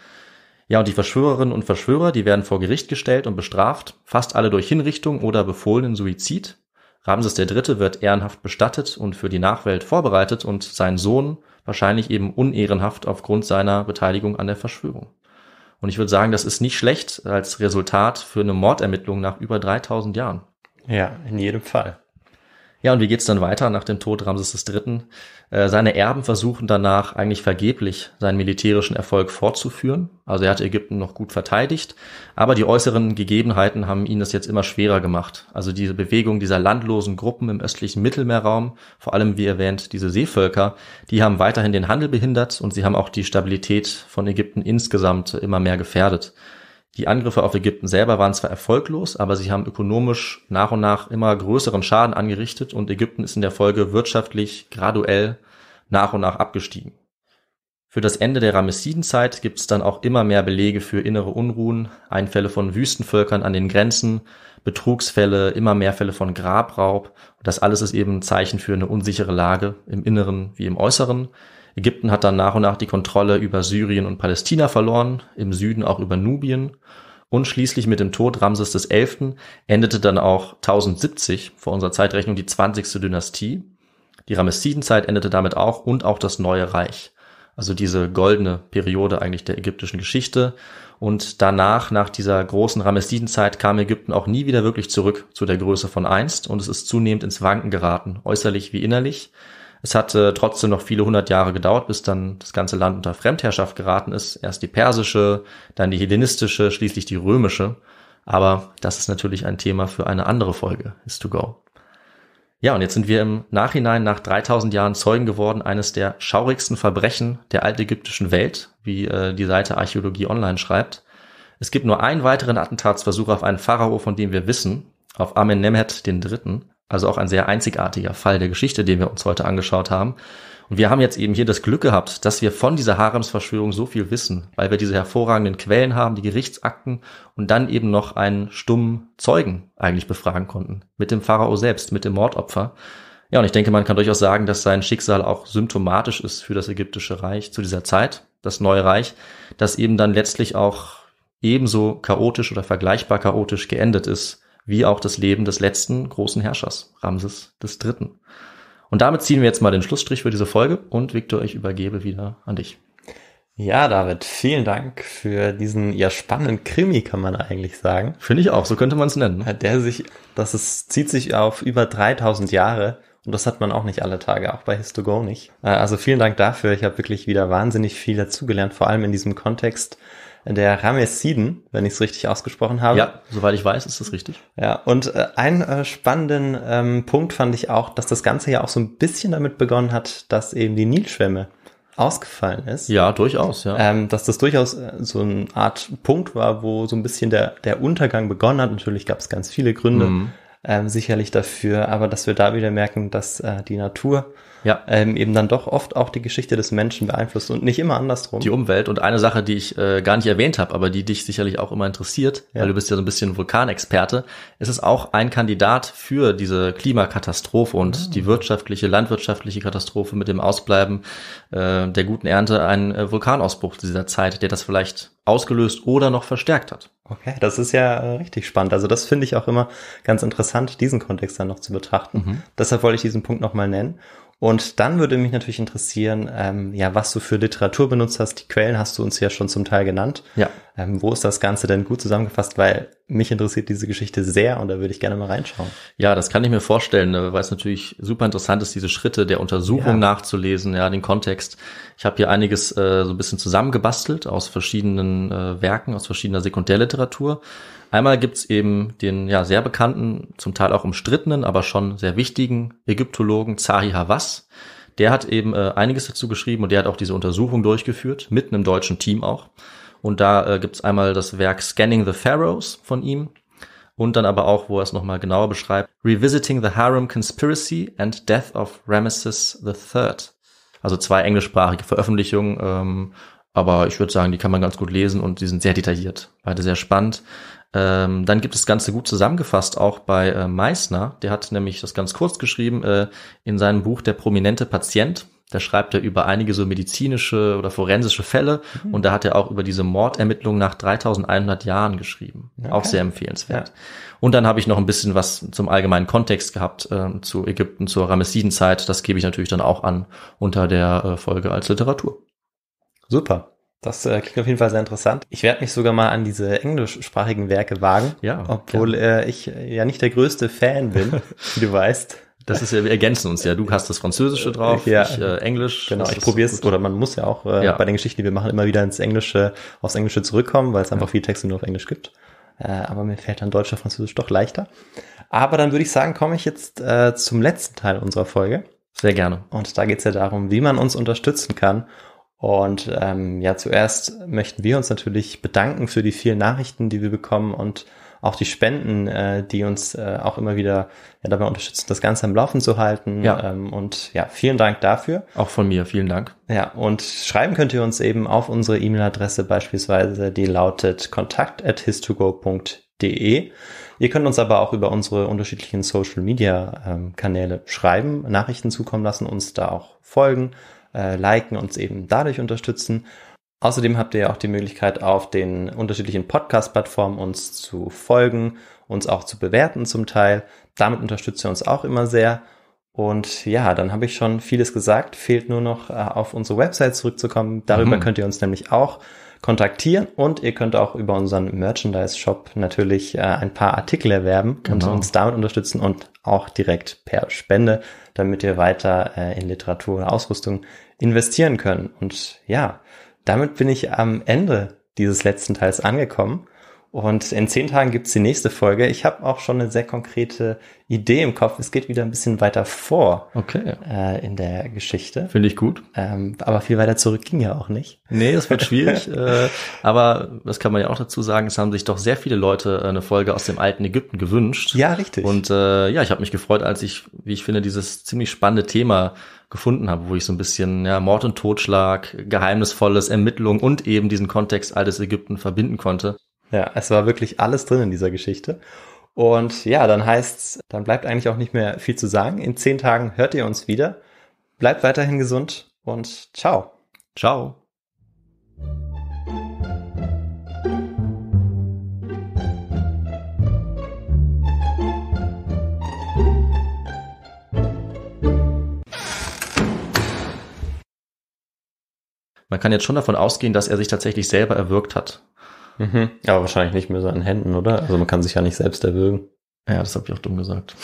Ja, und die Verschwörerinnen und Verschwörer, die werden vor Gericht gestellt und bestraft, fast alle durch Hinrichtung oder befohlenen Suizid. Ramses III. wird ehrenhaft bestattet und für die Nachwelt vorbereitet und sein Sohn wahrscheinlich eben unehrenhaft aufgrund seiner Beteiligung an der Verschwörung. Und ich würde sagen, das ist nicht schlecht als Resultat für eine Mordermittlung nach über 3000 Jahren. Ja, in jedem Fall. Ja, und wie geht's dann weiter nach dem Tod Ramses III.? Äh, seine Erben versuchen danach eigentlich vergeblich seinen militärischen Erfolg fortzuführen. Also er hat Ägypten noch gut verteidigt, aber die äußeren Gegebenheiten haben ihn das jetzt immer schwerer gemacht. Also diese Bewegung dieser landlosen Gruppen im östlichen Mittelmeerraum, vor allem wie erwähnt diese Seevölker, die haben weiterhin den Handel behindert und sie haben auch die Stabilität von Ägypten insgesamt immer mehr gefährdet. Die Angriffe auf Ägypten selber waren zwar erfolglos, aber sie haben ökonomisch nach und nach immer größeren Schaden angerichtet und Ägypten ist in der Folge wirtschaftlich graduell nach und nach abgestiegen. Für das Ende der Ramessidenzeit gibt es dann auch immer mehr Belege für innere Unruhen, Einfälle von Wüstenvölkern an den Grenzen, Betrugsfälle, immer mehr Fälle von Grabraub. das alles ist eben ein Zeichen für eine unsichere Lage im Inneren wie im Äußeren, Ägypten hat dann nach und nach die Kontrolle über Syrien und Palästina verloren, im Süden auch über Nubien. Und schließlich mit dem Tod Ramses XI. endete dann auch 1070 vor unserer Zeitrechnung die 20. Dynastie. Die Ramessidenzeit endete damit auch und auch das Neue Reich. Also diese goldene Periode eigentlich der ägyptischen Geschichte. Und danach, nach dieser großen Ramessidenzeit, kam Ägypten auch nie wieder wirklich zurück zu der Größe von einst und es ist zunehmend ins Wanken geraten, äußerlich wie innerlich. Es hat äh, trotzdem noch viele hundert Jahre gedauert, bis dann das ganze Land unter Fremdherrschaft geraten ist. Erst die persische, dann die hellenistische, schließlich die römische. Aber das ist natürlich ein Thema für eine andere Folge, ist to go. Ja, und jetzt sind wir im Nachhinein nach 3000 Jahren Zeugen geworden eines der schaurigsten Verbrechen der altägyptischen Welt, wie äh, die Seite Archäologie Online schreibt. Es gibt nur einen weiteren Attentatsversuch auf einen Pharao, von dem wir wissen, auf Amenemhet III. Also auch ein sehr einzigartiger Fall der Geschichte, den wir uns heute angeschaut haben. Und wir haben jetzt eben hier das Glück gehabt, dass wir von dieser Haremsverschwörung so viel wissen, weil wir diese hervorragenden Quellen haben, die Gerichtsakten und dann eben noch einen stummen Zeugen eigentlich befragen konnten. Mit dem Pharao selbst, mit dem Mordopfer. Ja, und ich denke, man kann durchaus sagen, dass sein Schicksal auch symptomatisch ist für das ägyptische Reich zu dieser Zeit, das Neue Reich, das eben dann letztlich auch ebenso chaotisch oder vergleichbar chaotisch geendet ist wie auch das Leben des letzten großen Herrschers, Ramses III. Und damit ziehen wir jetzt mal den Schlussstrich für diese Folge und Victor, ich übergebe wieder an dich. Ja, David, vielen Dank für diesen ja spannenden Krimi, kann man eigentlich sagen. Finde ich auch, so könnte man es nennen. Ne? Der sich, das ist, zieht sich auf über 3000 Jahre und das hat man auch nicht alle Tage, auch bei Histogo nicht. Äh, also vielen Dank dafür, ich habe wirklich wieder wahnsinnig viel dazugelernt, vor allem in diesem Kontext der Ramessiden, wenn ich es richtig ausgesprochen habe. Ja, soweit ich weiß, ist das richtig. Ja, und äh, einen äh, spannenden ähm, Punkt fand ich auch, dass das Ganze ja auch so ein bisschen damit begonnen hat, dass eben die Nilschwemme ausgefallen ist. Ja, durchaus, ja. Ähm, dass das durchaus äh, so eine Art Punkt war, wo so ein bisschen der, der Untergang begonnen hat. Natürlich gab es ganz viele Gründe mhm. ähm, sicherlich dafür, aber dass wir da wieder merken, dass äh, die Natur ja. ähm, eben dann doch oft auch die Geschichte des Menschen beeinflusst und nicht immer andersrum. Die Umwelt und eine Sache, die ich äh, gar nicht erwähnt habe, aber die dich sicherlich auch immer interessiert, ja. weil du bist ja so ein bisschen Vulkanexperte, ist es auch ein Kandidat für diese Klimakatastrophe und mhm. die wirtschaftliche, landwirtschaftliche Katastrophe mit dem Ausbleiben äh, der guten Ernte, ein äh, Vulkanausbruch dieser Zeit, der das vielleicht ausgelöst oder noch verstärkt hat. Okay, das ist ja äh, richtig spannend. Also das finde ich auch immer ganz interessant, diesen Kontext dann noch zu betrachten. Mhm. Deshalb wollte ich diesen Punkt nochmal nennen. Und dann würde mich natürlich interessieren, ähm, ja, was du für Literatur benutzt hast. Die Quellen hast du uns ja schon zum Teil genannt. Ja. Ähm, wo ist das Ganze denn gut zusammengefasst? Weil mich interessiert diese Geschichte sehr und da würde ich gerne mal reinschauen. Ja, das kann ich mir vorstellen, ne, weil es natürlich super interessant ist, diese Schritte der Untersuchung ja. nachzulesen, ja, den Kontext. Ich habe hier einiges äh, so ein bisschen zusammengebastelt aus verschiedenen äh, Werken, aus verschiedener Sekundärliteratur. Einmal gibt es eben den ja sehr bekannten, zum Teil auch umstrittenen, aber schon sehr wichtigen Ägyptologen Zahi Hawass. Der hat eben äh, einiges dazu geschrieben und der hat auch diese Untersuchung durchgeführt, mit einem deutschen Team auch. Und da äh, gibt es einmal das Werk Scanning the Pharaohs von ihm und dann aber auch, wo er es nochmal genauer beschreibt, Revisiting the Harem Conspiracy and Death of Ramesses III. Also zwei englischsprachige Veröffentlichungen, ähm, aber ich würde sagen, die kann man ganz gut lesen und die sind sehr detailliert, beide sehr spannend. Ähm, dann gibt es das Ganze gut zusammengefasst auch bei äh, Meissner, der hat nämlich das ganz kurz geschrieben äh, in seinem Buch Der prominente Patient, da schreibt er über einige so medizinische oder forensische Fälle mhm. und da hat er auch über diese Mordermittlung nach 3100 Jahren geschrieben. Okay. Auch sehr empfehlenswert. Ja. Und dann habe ich noch ein bisschen was zum allgemeinen Kontext gehabt äh, zu Ägypten, zur Ramessidenzeit. Das gebe ich natürlich dann auch an unter der äh, Folge als Literatur. Super. Das äh, klingt auf jeden Fall sehr interessant. Ich werde mich sogar mal an diese englischsprachigen Werke wagen, ja, obwohl Äh, ich äh, ja nicht der größte Fan bin, wie du weißt. Das ist ja, wir ergänzen uns ja. Du hast das Französische äh, drauf, ja, ich äh, Englisch. Genau, ich probiere es, oder man muss ja auch äh, ja. bei den Geschichten, die wir machen, immer wieder ins Englische, aufs Englische zurückkommen, weil es einfach ja. viele Texte nur auf Englisch gibt. Äh, aber mir fällt dann Deutsch und Französisch doch leichter. Aber dann würde ich sagen, komme ich jetzt äh, zum letzten Teil unserer Folge. Sehr gerne. Und da geht es ja darum, wie man uns unterstützen kann. Und ähm, ja, zuerst möchten wir uns natürlich bedanken für die vielen Nachrichten, die wir bekommen und auch die Spenden, äh, die uns äh, auch immer wieder ja, dabei unterstützen, das Ganze am Laufen zu halten. Ja. Ähm, und ja, vielen Dank dafür. Auch von mir, vielen Dank. Ja, und schreiben könnt ihr uns eben auf unsere E-Mail-Adresse beispielsweise, die lautet kontakt@histogo.de. Ihr könnt uns aber auch über unsere unterschiedlichen Social-Media-Kanäle schreiben, Nachrichten zukommen lassen, uns da auch folgen, äh, liken, uns eben dadurch unterstützen. Außerdem habt ihr ja auch die Möglichkeit, auf den unterschiedlichen Podcast-Plattformen uns zu folgen, uns auch zu bewerten zum Teil. Damit unterstützt ihr uns auch immer sehr. Und ja, dann habe ich schon vieles gesagt. Fehlt nur noch äh, auf unsere Website zurückzukommen. Darüber mhm. könnt ihr uns nämlich auch kontaktieren und ihr könnt auch über unseren Merchandise-Shop natürlich äh, ein paar Artikel erwerben genau. und uns damit unterstützen und auch direkt per Spende, damit ihr weiter äh, in Literatur und Ausrüstung investieren könnt. Und ja, damit bin ich am Ende dieses letzten Teils angekommen. Und in zehn Tagen gibt's die nächste Folge. Ich habe auch schon eine sehr konkrete Idee im Kopf. Es geht wieder ein bisschen weiter vor okay. äh, in der Geschichte. Finde ich gut. Ähm, aber viel weiter zurück ging ja auch nicht. Nee, es wird schwierig. äh, aber das kann man ja auch dazu sagen, es haben sich doch sehr viele Leute äh, eine Folge aus dem alten Ägypten gewünscht. Ja, richtig. Und äh, ja, ich habe mich gefreut, als ich, wie ich finde, dieses ziemlich spannende Thema gefunden habe, wo ich so ein bisschen ja, Mord und Totschlag, Geheimnisvolles, Ermittlung und eben diesen Kontext altes Ägypten verbinden konnte. Ja, es war wirklich alles drin in dieser Geschichte. Und ja, dann heißt's, dann bleibt eigentlich auch nicht mehr viel zu sagen. In zehn Tagen hört ihr uns wieder. Bleibt weiterhin gesund und ciao. Ciao. Man kann jetzt schon davon ausgehen, dass er sich tatsächlich selber erwürgt hat. Mhm. Aber wahrscheinlich nicht mit seinen Händen, oder? Also man kann sich ja nicht selbst erwürgen. Ja, das habe ich auch dumm gesagt.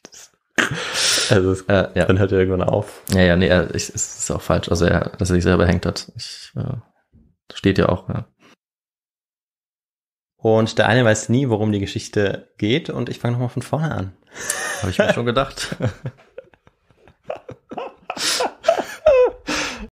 also es, äh, ja. dann hört er irgendwann auf. Ja, ja, nee, er, ich, es ist auch falsch. Also er, dass er sich selber hängt hat. Ich, äh, steht ja auch, ja. Und der eine weiß nie, worum die Geschichte geht und ich fange nochmal von vorne an. Habe ich mir schon gedacht.